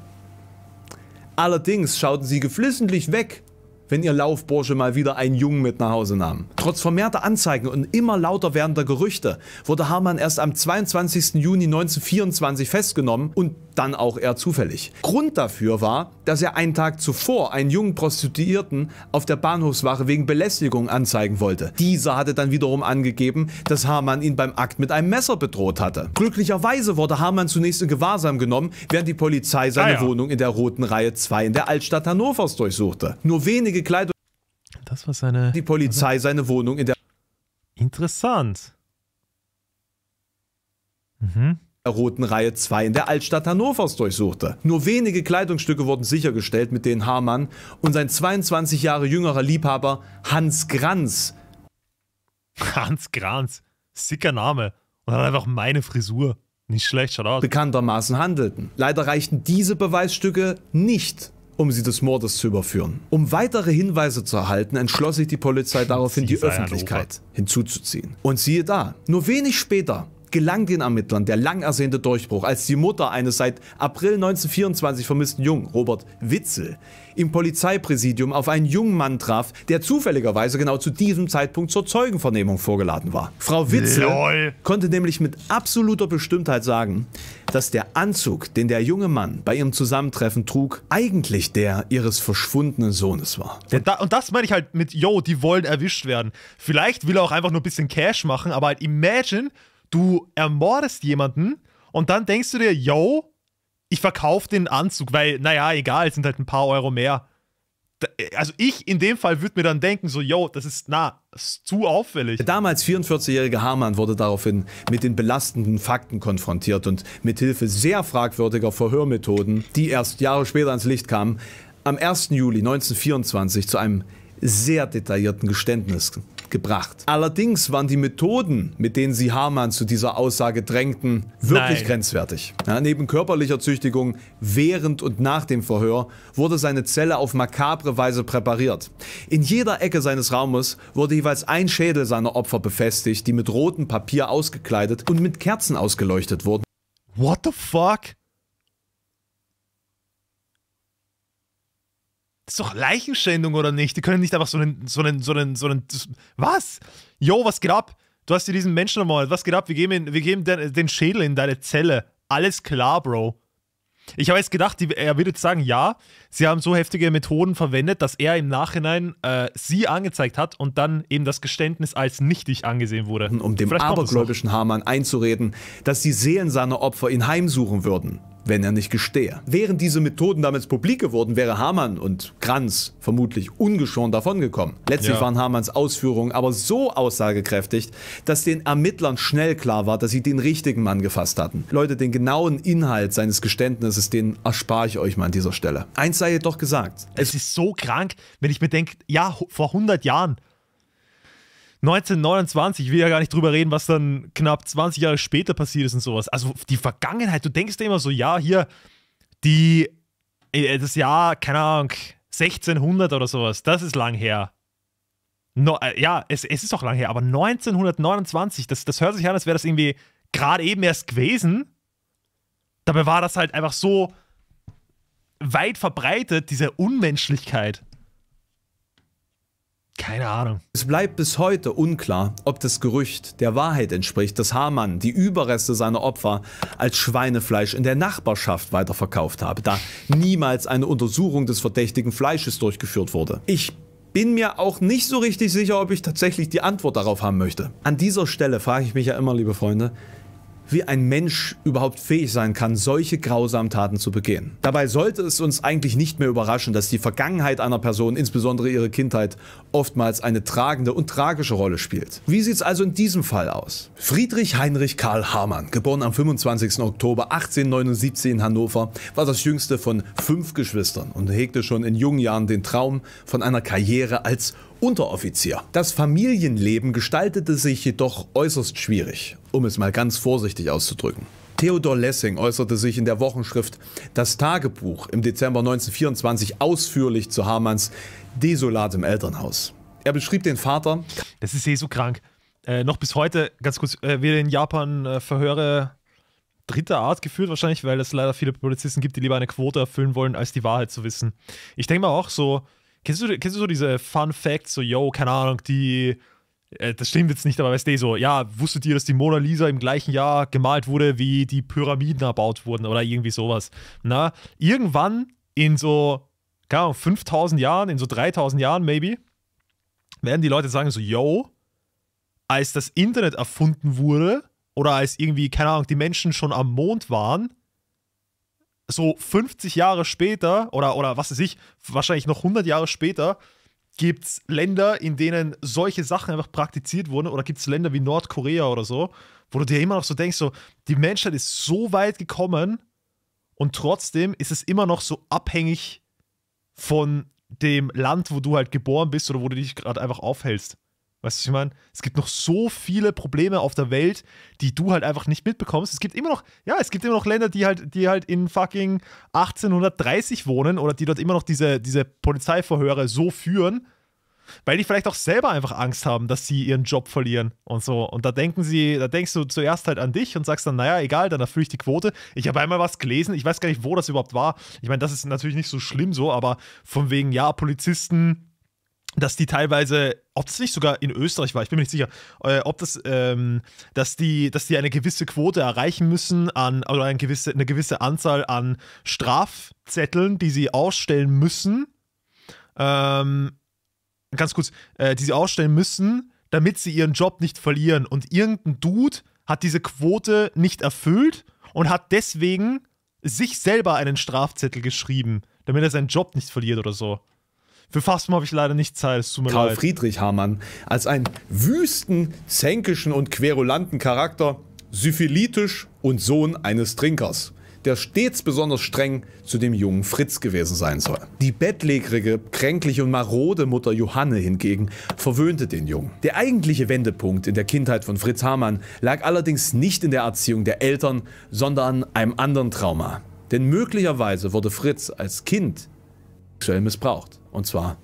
Allerdings schauten sie geflissentlich weg, wenn ihr Laufbursche mal wieder einen Jungen mit nach Hause nahm. Trotz vermehrter Anzeigen und immer lauter werdender Gerüchte wurde Hamann erst am 22. Juni 1924 festgenommen und dann auch eher zufällig. Grund dafür war, dass er einen Tag zuvor einen jungen Prostituierten auf der Bahnhofswache wegen Belästigung anzeigen wollte. Dieser hatte dann wiederum angegeben, dass Hamann ihn beim Akt mit einem Messer bedroht hatte. Glücklicherweise wurde Hamann zunächst in Gewahrsam genommen, während die Polizei seine ah ja. Wohnung in der Roten Reihe 2 in der Altstadt Hannovers durchsuchte. Nur wenige Kleidung... Das war seine... Die Polizei seine Wohnung in der... Interessant. Mhm. Roten Reihe 2 in der Altstadt Hannovers durchsuchte. Nur wenige Kleidungsstücke wurden sichergestellt, mit denen Hamann und sein 22 Jahre jüngerer Liebhaber Hans Granz. Hans Granz, sicker Name und hat einfach meine Frisur. Nicht schlecht, schaut aus. Bekanntermaßen handelten. Leider reichten diese Beweisstücke nicht um sie des Mordes zu überführen. Um weitere Hinweise zu erhalten, entschloss sich die Polizei daraufhin, die Öffentlichkeit hinzuzuziehen. Und siehe da, nur wenig später gelang den Ermittlern der lang ersehnte Durchbruch, als die Mutter eines seit April 1924 vermissten Jungen, Robert Witzel, im Polizeipräsidium auf einen jungen Mann traf, der zufälligerweise genau zu diesem Zeitpunkt zur Zeugenvernehmung vorgeladen war. Frau Witzel Lol. konnte nämlich mit absoluter Bestimmtheit sagen, dass der Anzug, den der junge Mann bei ihrem Zusammentreffen trug, eigentlich der ihres verschwundenen Sohnes war. Und, da, und das meine ich halt mit, yo, die wollen erwischt werden. Vielleicht will er auch einfach nur ein bisschen Cash machen, aber halt imagine, du ermordest jemanden und dann denkst du dir, yo, ich verkaufe den Anzug, weil, naja, egal, sind halt ein paar Euro mehr. Äh, also ich in dem Fall würde mir dann denken, so, yo, das ist, na, das ist zu auffällig. Der damals 44-jährige Hamann wurde daraufhin mit den belastenden Fakten konfrontiert und mithilfe sehr fragwürdiger Verhörmethoden, die erst Jahre später ans Licht kamen, am 1. Juli 1924 zu einem sehr detaillierten Geständnis gebracht. Allerdings waren die Methoden, mit denen sie Hamann zu dieser Aussage drängten, wirklich Nein. grenzwertig. Ja, neben körperlicher Züchtigung, während und nach dem Verhör wurde seine Zelle auf makabre Weise präpariert. In jeder Ecke seines Raumes wurde jeweils ein Schädel seiner Opfer befestigt, die mit rotem Papier ausgekleidet und mit Kerzen ausgeleuchtet wurden. What the fuck? Das ist doch Leichenschändung, oder nicht? Die können nicht einfach so einen, so einen, so einen, so einen. Was? Yo, was geht ab? Du hast dir diesen Menschen ermordet. Was geht ab? Wir geben, ihn, wir geben den, den Schädel in deine Zelle. Alles klar, Bro. Ich habe jetzt gedacht, die, er würde sagen, ja, sie haben so heftige Methoden verwendet, dass er im Nachhinein äh, sie angezeigt hat und dann eben das Geständnis als nichtig angesehen wurde. Um dem abergläubischen Hamann einzureden, dass die Seelen seiner Opfer ihn heimsuchen würden wenn er nicht gestehe. Wären diese Methoden damals publik geworden, wäre Hamann und Kranz vermutlich ungeschoren davongekommen. Letztlich ja. waren Hamanns Ausführungen aber so aussagekräftig, dass den Ermittlern schnell klar war, dass sie den richtigen Mann gefasst hatten. Leute, den genauen Inhalt seines Geständnisses, den erspare ich euch mal an dieser Stelle. Eins sei jedoch gesagt. Es, es ist so krank, wenn ich mir denke, ja, vor 100 Jahren 1929, ich will ja gar nicht drüber reden, was dann knapp 20 Jahre später passiert ist und sowas. Also die Vergangenheit, du denkst dir immer so, ja, hier, die, äh, das Jahr, keine Ahnung, 1600 oder sowas, das ist lang her. No, äh, ja, es, es ist auch lang her, aber 1929, das, das hört sich an, als wäre das irgendwie gerade eben erst gewesen. Dabei war das halt einfach so weit verbreitet, diese Unmenschlichkeit. Keine Ahnung. Es bleibt bis heute unklar, ob das Gerücht der Wahrheit entspricht, dass Hamann die Überreste seiner Opfer als Schweinefleisch in der Nachbarschaft weiterverkauft habe, da niemals eine Untersuchung des verdächtigen Fleisches durchgeführt wurde. Ich bin mir auch nicht so richtig sicher, ob ich tatsächlich die Antwort darauf haben möchte. An dieser Stelle frage ich mich ja immer, liebe Freunde, wie ein Mensch überhaupt fähig sein kann, solche grausamen Taten zu begehen. Dabei sollte es uns eigentlich nicht mehr überraschen, dass die Vergangenheit einer Person, insbesondere ihre Kindheit, oftmals eine tragende und tragische Rolle spielt. Wie sieht es also in diesem Fall aus? Friedrich Heinrich Karl Hamann, geboren am 25. Oktober 1879 in Hannover, war das jüngste von fünf Geschwistern und hegte schon in jungen Jahren den Traum von einer Karriere als Unteroffizier. Das Familienleben gestaltete sich jedoch äußerst schwierig, um es mal ganz vorsichtig auszudrücken. Theodor Lessing äußerte sich in der Wochenschrift Das Tagebuch im Dezember 1924 ausführlich zu Hamanns desolatem Elternhaus. Er beschrieb den Vater. Das ist eh so krank. Äh, noch bis heute, ganz kurz, äh, weder in Japan äh, Verhöre dritter Art geführt, wahrscheinlich, weil es leider viele Polizisten gibt, die lieber eine Quote erfüllen wollen, als die Wahrheit zu wissen. Ich denke mal auch so, Kennst du, kennst du so diese Fun Facts, so, yo, keine Ahnung, die, äh, das stimmt jetzt nicht, aber weißt du, so, ja, wusstet ihr, dass die Mona Lisa im gleichen Jahr gemalt wurde, wie die Pyramiden erbaut wurden oder irgendwie sowas? Na, irgendwann in so, keine Ahnung, 5000 Jahren, in so 3000 Jahren, maybe, werden die Leute sagen so, yo, als das Internet erfunden wurde oder als irgendwie, keine Ahnung, die Menschen schon am Mond waren, so 50 Jahre später oder, oder was weiß ich, wahrscheinlich noch 100 Jahre später, gibt es Länder, in denen solche Sachen einfach praktiziert wurden oder gibt es Länder wie Nordkorea oder so, wo du dir immer noch so denkst, so, die Menschheit ist so weit gekommen und trotzdem ist es immer noch so abhängig von dem Land, wo du halt geboren bist oder wo du dich gerade einfach aufhältst. Weißt du, was ich meine? Es gibt noch so viele Probleme auf der Welt, die du halt einfach nicht mitbekommst. Es gibt immer noch, ja, es gibt immer noch Länder, die halt, die halt in fucking 1830 wohnen oder die dort immer noch diese, diese Polizeiverhöre so führen, weil die vielleicht auch selber einfach Angst haben, dass sie ihren Job verlieren und so. Und da denken sie, da denkst du zuerst halt an dich und sagst dann, naja, egal, dann erfülle ich die Quote. Ich habe einmal was gelesen, ich weiß gar nicht, wo das überhaupt war. Ich meine, das ist natürlich nicht so schlimm so, aber von wegen, ja, Polizisten dass die teilweise, ob es nicht sogar in Österreich war, ich bin mir nicht sicher, äh, ob das, ähm, dass die, dass die eine gewisse Quote erreichen müssen an, oder eine gewisse, eine gewisse Anzahl an Strafzetteln, die sie ausstellen müssen, ähm, ganz kurz, äh, die sie ausstellen müssen, damit sie ihren Job nicht verlieren. Und irgendein Dude hat diese Quote nicht erfüllt und hat deswegen sich selber einen Strafzettel geschrieben, damit er seinen Job nicht verliert oder so. Für Fasten habe ich leider nicht Zeit, es tut mir Karl leid. Friedrich Hamann als einen wüsten, zänkischen und querulanten Charakter, syphilitisch und Sohn eines Trinkers, der stets besonders streng zu dem jungen Fritz gewesen sein soll. Die bettlägerige, kränkliche und marode Mutter Johanne hingegen verwöhnte den Jungen. Der eigentliche Wendepunkt in der Kindheit von Fritz Hamann lag allerdings nicht in der Erziehung der Eltern, sondern an einem anderen Trauma. Denn möglicherweise wurde Fritz als Kind sexuell missbraucht. Und zwar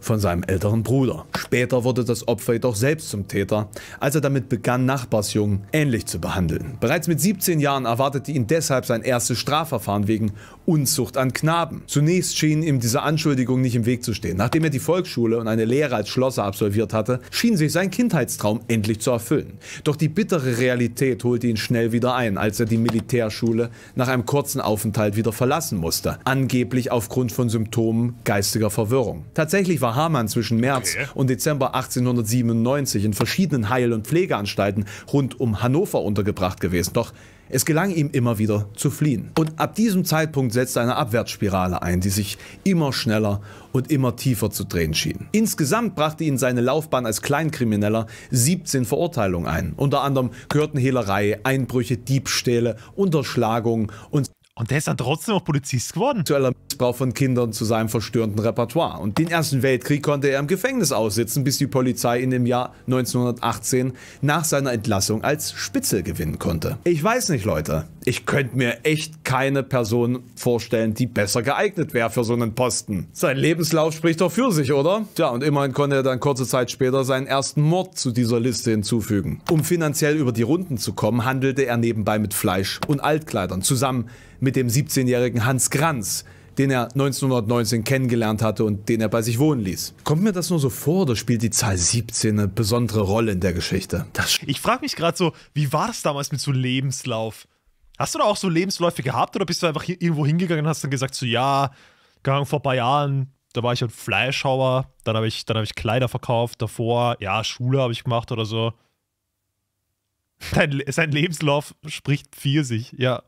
von seinem älteren Bruder. Später wurde das Opfer jedoch selbst zum Täter, als er damit begann, Nachbarsjungen ähnlich zu behandeln. Bereits mit 17 Jahren erwartete ihn deshalb sein erstes Strafverfahren wegen Unzucht an Knaben. Zunächst schien ihm diese Anschuldigung nicht im Weg zu stehen. Nachdem er die Volksschule und eine Lehre als Schlosser absolviert hatte, schien sich sein Kindheitstraum endlich zu erfüllen. Doch die bittere Realität holte ihn schnell wieder ein, als er die Militärschule nach einem kurzen Aufenthalt wieder verlassen musste, angeblich aufgrund von Symptomen geistiger Verwirrung. Tatsächlich war Hamann zwischen März okay. und Dezember 1897 in verschiedenen Heil- und Pflegeanstalten rund um Hannover untergebracht gewesen. Doch es gelang ihm immer wieder zu fliehen. Und ab diesem Zeitpunkt setzte eine Abwärtsspirale ein, die sich immer schneller und immer tiefer zu drehen schien. Insgesamt brachte ihn seine Laufbahn als Kleinkrimineller 17 Verurteilungen ein. Unter anderem gehörten Hehlerei, Einbrüche, Diebstähle, Unterschlagungen und und der ist dann trotzdem auch Polizist geworden. Sexueller Missbrauch von Kindern zu seinem verstörenden Repertoire. Und den Ersten Weltkrieg konnte er im Gefängnis aussitzen, bis die Polizei ihn im Jahr 1918 nach seiner Entlassung als Spitzel gewinnen konnte. Ich weiß nicht, Leute. Ich könnte mir echt keine Person vorstellen, die besser geeignet wäre für so einen Posten. Sein Lebenslauf spricht doch für sich, oder? Tja, und immerhin konnte er dann kurze Zeit später seinen ersten Mord zu dieser Liste hinzufügen. Um finanziell über die Runden zu kommen, handelte er nebenbei mit Fleisch und Altkleidern zusammen mit dem 17-jährigen Hans Kranz, den er 1919 kennengelernt hatte und den er bei sich wohnen ließ. Kommt mir das nur so vor oder spielt die Zahl 17 eine besondere Rolle in der Geschichte? Das ich frage mich gerade so, wie war das damals mit so Lebenslauf? Hast du da auch so Lebensläufe gehabt oder bist du einfach irgendwo hingegangen und hast dann gesagt, so ja, gegangen vor ein paar Jahren, da war ich ein halt Fleischhauer, dann habe ich, hab ich Kleider verkauft, davor, ja, Schule habe ich gemacht oder so. Dein, sein Lebenslauf spricht für sich, ja.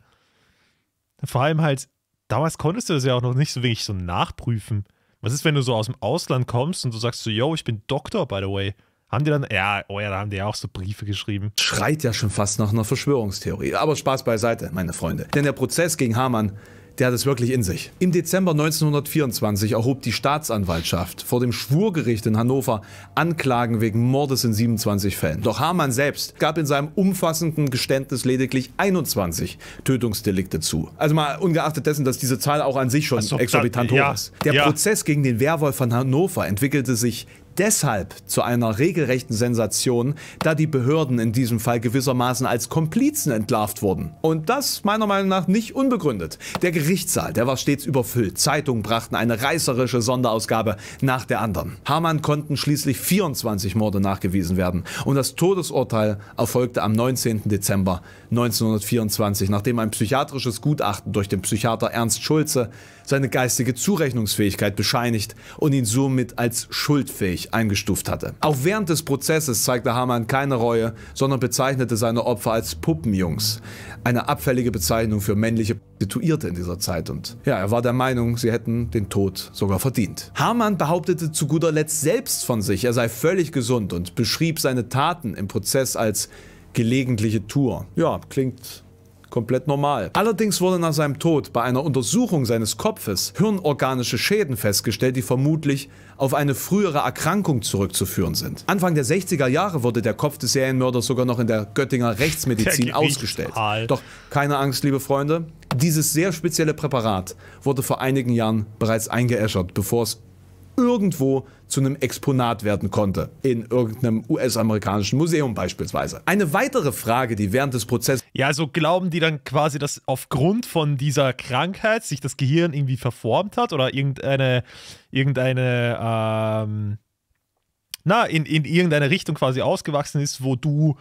Vor allem halt, damals konntest du das ja auch noch nicht so wirklich so nachprüfen. Was ist, wenn du so aus dem Ausland kommst und du sagst so, yo, ich bin Doktor, by the way. Haben die dann, ja, oh ja, da haben die ja auch so Briefe geschrieben. Schreit ja schon fast nach einer Verschwörungstheorie. Aber Spaß beiseite, meine Freunde. Denn der Prozess gegen Hamann der hat es wirklich in sich. Im Dezember 1924 erhob die Staatsanwaltschaft vor dem Schwurgericht in Hannover Anklagen wegen Mordes in 27 Fällen. Doch Hamann selbst gab in seinem umfassenden Geständnis lediglich 21 Tötungsdelikte zu. Also mal ungeachtet dessen, dass diese Zahl auch an sich schon also, exorbitant hoch ja, ist. Der ja. Prozess gegen den Werwolf von Hannover entwickelte sich deshalb zu einer regelrechten Sensation, da die Behörden in diesem Fall gewissermaßen als Komplizen entlarvt wurden. Und das meiner Meinung nach nicht unbegründet. Der Gerichtssaal, der war stets überfüllt. Zeitungen brachten eine reißerische Sonderausgabe nach der anderen. Hamann konnten schließlich 24 Morde nachgewiesen werden und das Todesurteil erfolgte am 19. Dezember 1924, nachdem ein psychiatrisches Gutachten durch den Psychiater Ernst Schulze seine geistige Zurechnungsfähigkeit bescheinigt und ihn somit als schuldfähig unschuldig eingestuft hatte. Auch während des Prozesses zeigte Hamann keine Reue, sondern bezeichnete seine Opfer als Puppenjungs. Eine abfällige Bezeichnung für männliche Prostituierte in dieser Zeit und ja, er war der Meinung, sie hätten den Tod sogar verdient. Hamann behauptete zu guter Letzt selbst von sich, er sei völlig gesund und beschrieb seine Taten im Prozess als gelegentliche Tour. Ja, klingt komplett normal. Allerdings wurde nach seinem Tod bei einer Untersuchung seines Kopfes hirnorganische Schäden festgestellt, die vermutlich auf eine frühere Erkrankung zurückzuführen sind. Anfang der 60er Jahre wurde der Kopf des Serienmörders sogar noch in der Göttinger Rechtsmedizin ausgestellt. Doch keine Angst, liebe Freunde, dieses sehr spezielle Präparat wurde vor einigen Jahren bereits eingeäschert, bevor es irgendwo zu einem Exponat werden konnte. In irgendeinem US-amerikanischen Museum beispielsweise. Eine weitere Frage, die während des Prozesses. Ja, also glauben die dann quasi, dass aufgrund von dieser Krankheit sich das Gehirn irgendwie verformt hat oder irgendeine, irgendeine, ähm, na, in, in irgendeine Richtung quasi ausgewachsen ist, wo du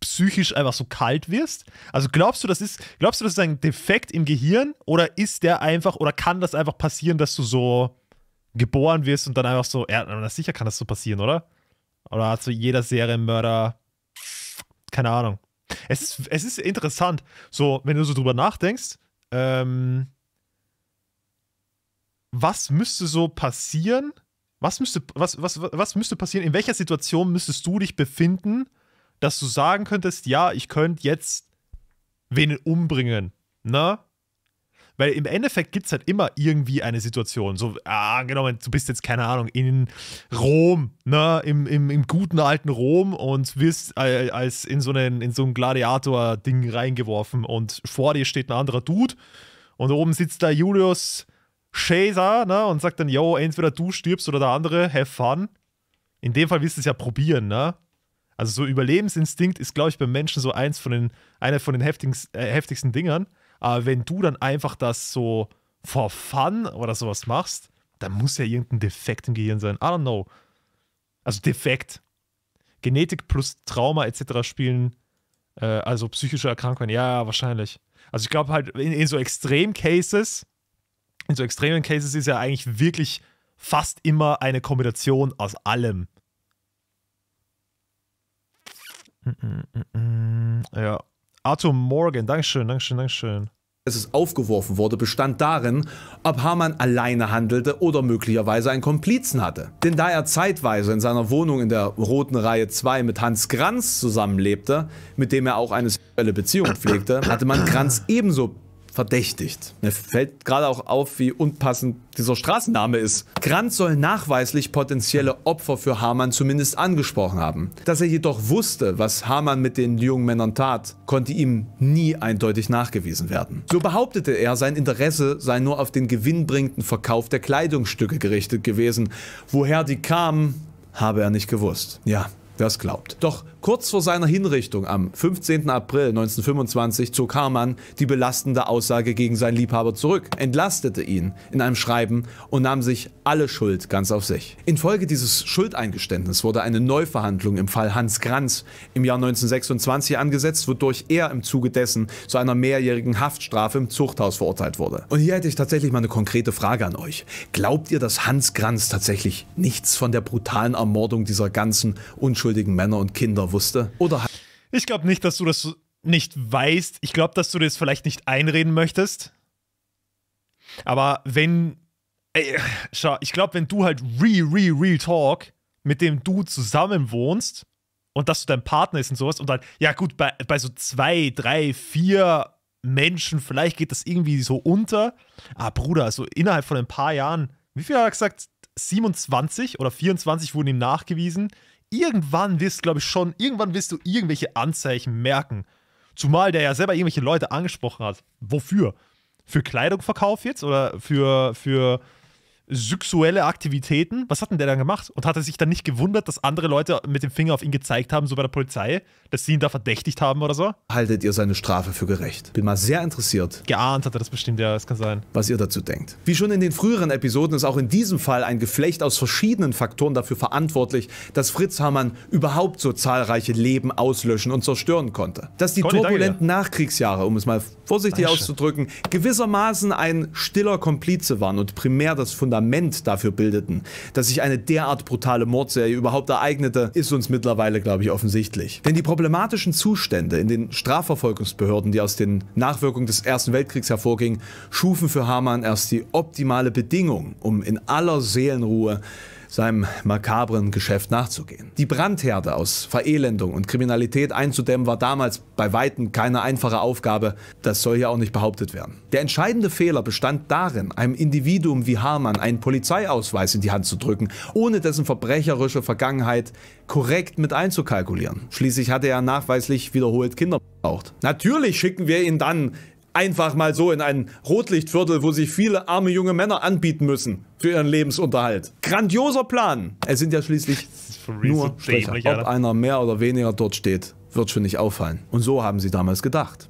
psychisch einfach so kalt wirst? Also glaubst du, das ist, glaubst du, das ist ein Defekt im Gehirn oder ist der einfach oder kann das einfach passieren, dass du so geboren wirst und dann einfach so, ja, sicher kann das so passieren, oder? Oder hat so jeder Serienmörder, keine Ahnung. Es ist, es ist interessant, so, wenn du so drüber nachdenkst, ähm, was müsste so passieren? Was müsste, was, was, was müsste passieren? In welcher Situation müsstest du dich befinden, dass du sagen könntest, ja, ich könnte jetzt wen umbringen? Ne? Weil im Endeffekt gibt es halt immer irgendwie eine Situation. So, ah, angenommen, du bist jetzt, keine Ahnung, in Rom, ne, im, im, im guten alten Rom und wirst äh, als in so, einen, in so ein Gladiator-Ding reingeworfen und vor dir steht ein anderer Dude und oben sitzt da Julius Caesar ne, und sagt dann, yo, entweder du stirbst oder der andere, have fun. In dem Fall wirst du es ja probieren, ne? Also so Überlebensinstinkt ist, glaube ich, beim Menschen so eins von den, eine von den heftigsten, äh, heftigsten Dingern. Aber wenn du dann einfach das so for fun oder sowas machst, dann muss ja irgendein Defekt im Gehirn sein. I don't know. Also Defekt. Genetik plus Trauma etc. spielen, äh, also psychische Erkrankungen. Ja, ja wahrscheinlich. Also ich glaube halt, in, in so Extrem-Cases, in so extremen Cases ist ja eigentlich wirklich fast immer eine Kombination aus allem. Mm, mm, mm, ja. Arthur Morgan, Dankeschön, Dankeschön, Dankeschön. Als es aufgeworfen wurde, bestand darin, ob Hamann alleine handelte oder möglicherweise einen Komplizen hatte. Denn da er zeitweise in seiner Wohnung in der Roten Reihe 2 mit Hans Kranz zusammenlebte, mit dem er auch eine sexuelle Beziehung pflegte, hatte man Kranz ebenso verdächtigt. Mir fällt gerade auch auf, wie unpassend dieser Straßenname ist. Grant soll nachweislich potenzielle Opfer für Hamann zumindest angesprochen haben. Dass er jedoch wusste, was Hamann mit den jungen Männern tat, konnte ihm nie eindeutig nachgewiesen werden. So behauptete er, sein Interesse sei nur auf den gewinnbringenden Verkauf der Kleidungsstücke gerichtet gewesen. Woher die kamen, habe er nicht gewusst. Ja, Wer es glaubt. Doch Kurz vor seiner Hinrichtung am 15. April 1925 zog Hamann die belastende Aussage gegen seinen Liebhaber zurück, entlastete ihn in einem Schreiben und nahm sich alle Schuld ganz auf sich. Infolge dieses Schuldeingeständnisses wurde eine Neuverhandlung im Fall Hans Kranz im Jahr 1926 angesetzt, wodurch er im Zuge dessen zu einer mehrjährigen Haftstrafe im Zuchthaus verurteilt wurde. Und hier hätte ich tatsächlich mal eine konkrete Frage an euch. Glaubt ihr, dass Hans Kranz tatsächlich nichts von der brutalen Ermordung dieser ganzen unschuldigen Männer und Kinder wusste? wusste. Oder halt- ich glaube nicht, dass du das nicht weißt. Ich glaube, dass du dir das vielleicht nicht einreden möchtest. Aber wenn. Ey, schau, ich glaube, wenn du halt real, real, real talk mit dem du zusammen wohnst und dass du dein Partner ist und sowas und dann, ja gut, bei, bei so zwei, drei, vier Menschen, vielleicht geht das irgendwie so unter. Ah, Bruder, also innerhalb von ein paar Jahren, wie viel hat er gesagt? 27 oder 24 wurden ihm nachgewiesen irgendwann wirst, glaube ich, schon, irgendwann wirst du irgendwelche Anzeichen merken. Zumal der ja selber irgendwelche Leute angesprochen hat. Wofür? Für Kleidung jetzt oder für, für sexuelle Aktivitäten. Was hat denn der dann gemacht? Und hat er sich dann nicht gewundert, dass andere Leute mit dem Finger auf ihn gezeigt haben, so bei der Polizei, dass sie ihn da verdächtigt haben oder so? Haltet ihr seine Strafe für gerecht? Bin mal sehr interessiert. Geahnt hat er das bestimmt, ja, es kann sein. Was ihr dazu denkt. Wie schon in den früheren Episoden ist auch in diesem Fall ein Geflecht aus verschiedenen Faktoren dafür verantwortlich, dass Fritz Hamann überhaupt so zahlreiche Leben auslöschen und zerstören konnte. Dass die Conny, turbulenten danke, ja. Nachkriegsjahre, um es mal vorsichtig Dankeschön. auszudrücken, gewissermaßen ein stiller Komplize waren und primär das Fundament Fundament dafür bildeten. Dass sich eine derart brutale Mordserie überhaupt ereignete, ist uns mittlerweile, glaube ich, offensichtlich. Denn die problematischen Zustände in den Strafverfolgungsbehörden, die aus den Nachwirkungen des Ersten Weltkriegs hervorgingen, schufen für Hamann erst die optimale Bedingung, um in aller Seelenruhe seinem makabren Geschäft nachzugehen. Die Brandherde aus Verelendung und Kriminalität einzudämmen war damals bei Weitem keine einfache Aufgabe. Das soll ja auch nicht behauptet werden. Der entscheidende Fehler bestand darin, einem Individuum wie Hamann einen Polizeiausweis in die Hand zu drücken, ohne dessen verbrecherische Vergangenheit korrekt mit einzukalkulieren. Schließlich hatte er nachweislich wiederholt Kinder braucht. Natürlich schicken wir ihn dann einfach mal so in ein Rotlichtviertel, wo sich viele arme junge Männer anbieten müssen für ihren Lebensunterhalt. Grandioser Plan. Es sind ja schließlich nur Sprecher. Ob einer mehr oder weniger dort steht, wird schon nicht auffallen. Und so haben sie damals gedacht.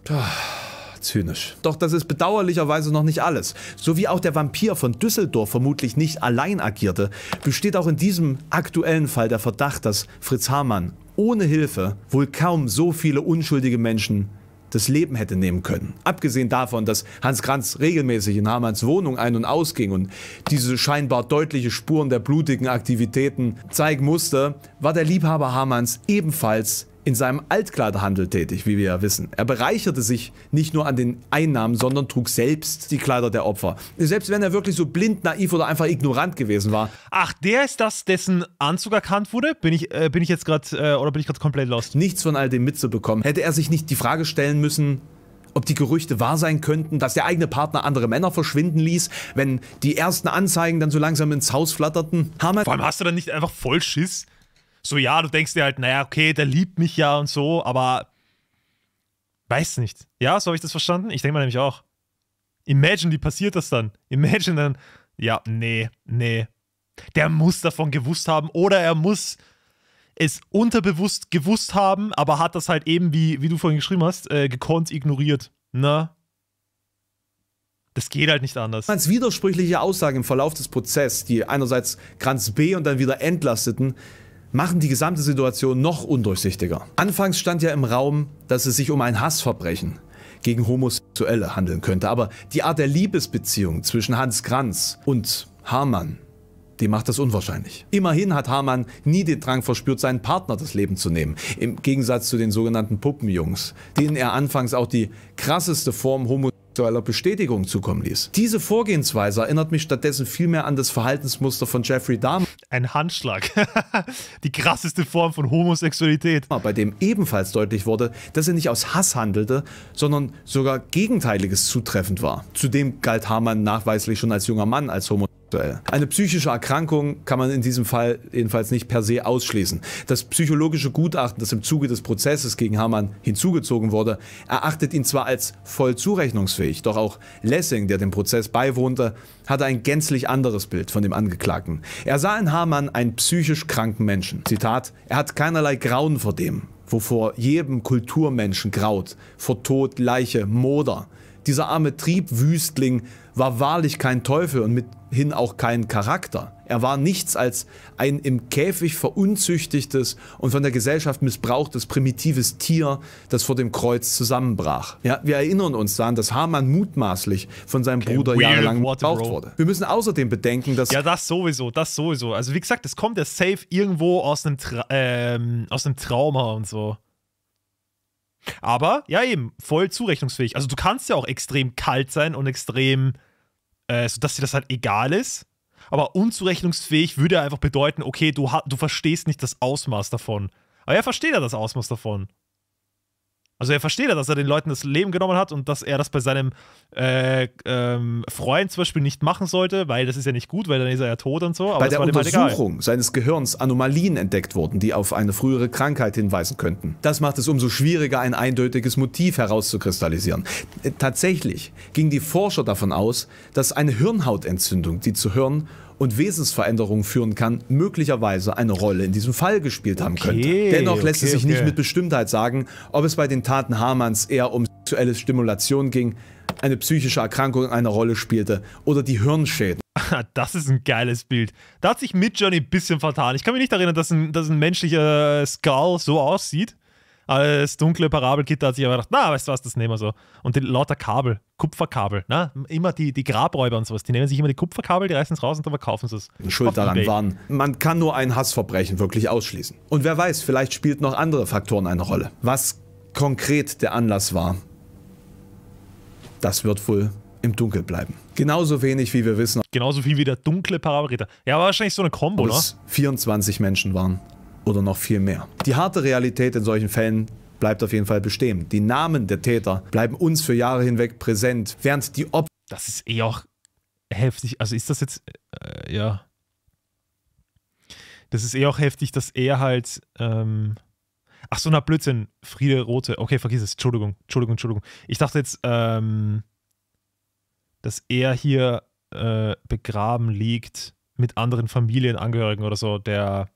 zynisch. Doch das ist bedauerlicherweise noch nicht alles. So wie auch der Vampir von Düsseldorf vermutlich nicht allein agierte, besteht auch in diesem aktuellen Fall der Verdacht, dass Fritz Hamann ohne Hilfe wohl kaum so viele unschuldige Menschen das Leben hätte nehmen können. Abgesehen davon, dass Hans Kranz regelmäßig in Hamanns Wohnung ein- und ausging und diese scheinbar deutliche Spuren der blutigen Aktivitäten zeigen musste, war der Liebhaber Hamanns ebenfalls in seinem Altkleiderhandel tätig, wie wir ja wissen. Er bereicherte sich nicht nur an den Einnahmen, sondern trug selbst die Kleider der Opfer. Selbst wenn er wirklich so blind, naiv oder einfach ignorant gewesen war. Ach, der ist das, dessen Anzug erkannt wurde? Bin ich, äh, bin ich jetzt gerade äh, oder bin ich gerade komplett lost? Nichts von all dem mitzubekommen. Hätte er sich nicht die Frage stellen müssen, ob die Gerüchte wahr sein könnten, dass der eigene Partner andere Männer verschwinden ließ, wenn die ersten Anzeigen dann so langsam ins Haus flatterten. Hammer. Vor allem hast du dann nicht einfach voll Schiss, so, ja, du denkst dir halt, naja, okay, der liebt mich ja und so, aber weiß nicht. Ja, so habe ich das verstanden? Ich denke mal nämlich auch. Imagine, wie passiert das dann? Imagine dann, ja, nee, nee. Der muss davon gewusst haben oder er muss es unterbewusst gewusst haben, aber hat das halt eben, wie, wie du vorhin geschrieben hast, äh, gekonnt ignoriert. Na? Ne? Das geht halt nicht anders. Ganz widersprüchliche Aussagen im Verlauf des Prozesses, die einerseits Kranz B und dann wieder entlasteten, machen die gesamte Situation noch undurchsichtiger. Anfangs stand ja im Raum, dass es sich um ein Hassverbrechen gegen Homosexuelle handeln könnte, aber die Art der Liebesbeziehung zwischen Hans Kranz und Hamann, die macht das unwahrscheinlich. Immerhin hat Hamann nie den Drang verspürt, seinen Partner das Leben zu nehmen, im Gegensatz zu den sogenannten Puppenjungs, denen er anfangs auch die krasseste Form Homosexuelle intellektueller Bestätigung zukommen ließ. Diese Vorgehensweise erinnert mich stattdessen vielmehr an das Verhaltensmuster von Jeffrey Dahmer. Ein Handschlag. Die krasseste Form von Homosexualität. Bei dem ebenfalls deutlich wurde, dass er nicht aus Hass handelte, sondern sogar Gegenteiliges zutreffend war. Zudem galt Hamann nachweislich schon als junger Mann als homosexuell. Eine psychische Erkrankung kann man in diesem Fall jedenfalls nicht per se ausschließen. Das psychologische Gutachten, das im Zuge des Prozesses gegen Hamann hinzugezogen wurde, erachtet ihn zwar als voll zurechnungsfähig, doch auch Lessing, der dem Prozess beiwohnte, hatte ein gänzlich anderes Bild von dem Angeklagten. Er sah in Hamann einen psychisch kranken Menschen. Zitat, er hat keinerlei Grauen vor dem, wovor jedem Kulturmenschen graut, vor Tod, Leiche, Moder. Dieser arme Triebwüstling war wahrlich kein Teufel und mithin auch kein Charakter. Er war nichts als ein im Käfig verunzüchtigtes und von der Gesellschaft missbrauchtes primitives Tier, das vor dem Kreuz zusammenbrach. Ja, wir erinnern uns daran, dass Hamann mutmaßlich von seinem okay, Bruder jahrelang missbraucht wurde. Wir müssen außerdem bedenken, dass... Ja, das sowieso, das sowieso. Also wie gesagt, das kommt ja safe irgendwo aus einem, Tra ähm, aus einem Trauma und so. Aber ja, eben, voll zurechnungsfähig. Also du kannst ja auch extrem kalt sein und extrem, äh, sodass dir das halt egal ist. Aber unzurechnungsfähig würde einfach bedeuten, okay, du, du verstehst nicht das Ausmaß davon. Aber er versteht ja das Ausmaß davon. Also er versteht ja, dass er den Leuten das Leben genommen hat und dass er das bei seinem äh, ähm, Freund zum Beispiel nicht machen sollte, weil das ist ja nicht gut, weil dann ist er ja tot und so. Aber bei der halt Untersuchung halt seines Gehirns Anomalien entdeckt wurden, die auf eine frühere Krankheit hinweisen könnten. Das macht es umso schwieriger, ein eindeutiges Motiv herauszukristallisieren. Äh, tatsächlich gingen die Forscher davon aus, dass eine Hirnhautentzündung die zu Hirn- und Wesensveränderungen führen kann, möglicherweise eine Rolle in diesem Fall gespielt haben okay, könnte. Dennoch okay, lässt es sich okay. nicht mit Bestimmtheit sagen, ob es bei den Taten Hamanns eher um sexuelle Stimulation ging, eine psychische Erkrankung eine Rolle spielte oder die Hirnschäden. Ah, das ist ein geiles Bild. Da hat sich Midjourney ein bisschen vertan. Ich kann mich nicht erinnern, dass ein, dass ein menschlicher Skull so aussieht das dunkle Parabelgitter hat sich aber gedacht, na, weißt du was, das nehmen wir so. Und die lauter Kabel, Kupferkabel, ne? immer die, die Grabräuber und sowas, die nehmen sich immer die Kupferkabel, die reißen es raus und dann verkaufen sie es. Schuld daran waren. Man kann nur ein Hassverbrechen wirklich ausschließen. Und wer weiß, vielleicht spielt noch andere Faktoren eine Rolle. Was konkret der Anlass war, das wird wohl im Dunkel bleiben. Genauso wenig, wie wir wissen. Genauso viel wie der dunkle Parabelritter. Ja, war wahrscheinlich so eine Kombo, ne? 24 Menschen waren oder noch viel mehr. Die harte Realität in solchen Fällen bleibt auf jeden Fall bestehen. Die Namen der Täter bleiben uns für Jahre hinweg präsent, während die Opfer... Das ist eh auch heftig. Also ist das jetzt... Äh, ja. Das ist eh auch heftig, dass er halt... Ähm Ach so, na Blödsinn. Friede Rote. Okay, vergiss es. Entschuldigung, Entschuldigung, Entschuldigung. Ich dachte jetzt, ähm, dass er hier äh, begraben liegt mit anderen Familienangehörigen oder so, der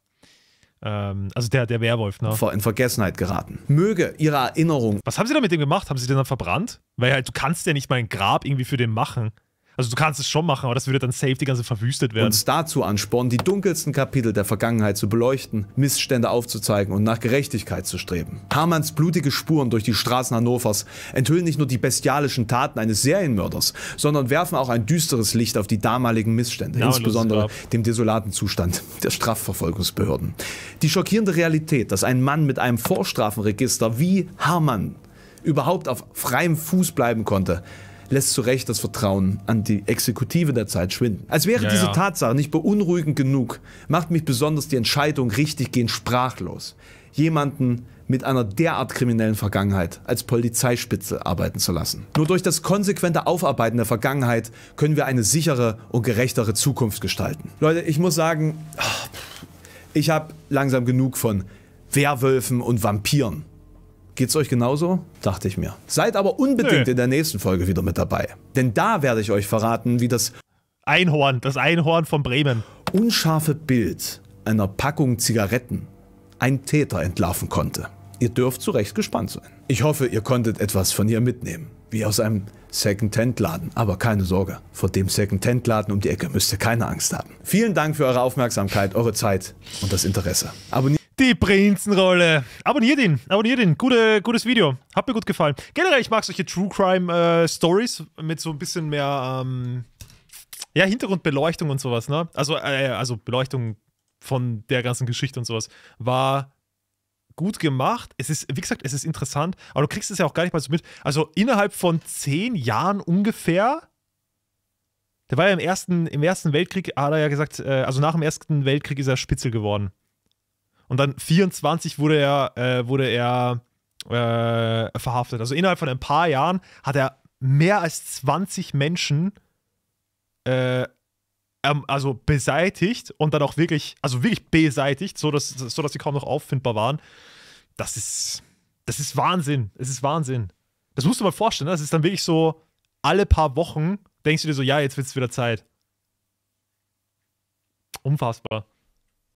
ähm, also der, der Werwolf, ne? In Vergessenheit geraten. Möge ihre Erinnerung. Was haben sie da mit dem gemacht? Haben sie den dann verbrannt? Weil halt, du kannst ja nicht mal ein Grab irgendwie für den machen. Also du kannst es schon machen, aber das würde dann safe die ganze verwüstet werden. Uns dazu anspornen, die dunkelsten Kapitel der Vergangenheit zu beleuchten, Missstände aufzuzeigen und nach Gerechtigkeit zu streben. Hamanns blutige Spuren durch die Straßen Hannovers enthüllen nicht nur die bestialischen Taten eines Serienmörders, sondern werfen auch ein düsteres Licht auf die damaligen Missstände, ja, insbesondere dem desolaten Zustand der Strafverfolgungsbehörden. Die schockierende Realität, dass ein Mann mit einem Vorstrafenregister wie Hamann überhaupt auf freiem Fuß bleiben konnte, lässt zu Recht das Vertrauen an die Exekutive der Zeit schwinden. Als wäre ja, diese ja. Tatsache nicht beunruhigend genug, macht mich besonders die Entscheidung richtig gehen sprachlos. Jemanden mit einer derart kriminellen Vergangenheit als Polizeispitze arbeiten zu lassen. Nur durch das konsequente Aufarbeiten der Vergangenheit können wir eine sichere und gerechtere Zukunft gestalten. Leute, ich muss sagen, ah, ich habe langsam genug von Werwölfen und Vampiren. Geht's euch genauso? Dachte ich mir. Seid aber unbedingt Nö. in der nächsten Folge wieder mit dabei. Denn da werde ich euch verraten, wie das Einhorn, das Einhorn von Bremen. Unscharfe Bild einer Packung Zigaretten einen Täter entlarven konnte. Ihr dürft zu Recht gespannt sein. Ich hoffe, ihr konntet etwas von ihr mitnehmen. Wie aus einem second tent laden Aber keine Sorge, vor dem second tent laden um die Ecke müsst ihr keine Angst haben. Vielen Dank für eure Aufmerksamkeit, eure Zeit und das Interesse. Abonniert die Prinzenrolle. Abonniert ihn, abonniert ihn. Gute, gutes Video. Hat mir gut gefallen. Generell, ich mag solche True Crime äh, Stories mit so ein bisschen mehr ähm, ja, Hintergrundbeleuchtung und sowas, ne? Also, äh, also Beleuchtung von der ganzen Geschichte und sowas. War gut gemacht. Es ist, wie gesagt, es ist interessant, aber du kriegst es ja auch gar nicht mal so mit. Also innerhalb von zehn Jahren ungefähr. Der war ja im Ersten, im ersten Weltkrieg, hat er ja gesagt, äh, also nach dem Ersten Weltkrieg ist er Spitzel geworden. Und dann 24 wurde er, äh, wurde er äh, verhaftet. Also innerhalb von ein paar Jahren hat er mehr als 20 Menschen äh, ähm, also beseitigt und dann auch wirklich, also wirklich beseitigt, sodass, sodass sie kaum noch auffindbar waren. Das ist, das ist Wahnsinn. Es ist Wahnsinn. Das musst du mal vorstellen. Ne? Das ist dann wirklich so, alle paar Wochen denkst du dir so, ja, jetzt wird es wieder Zeit. Unfassbar.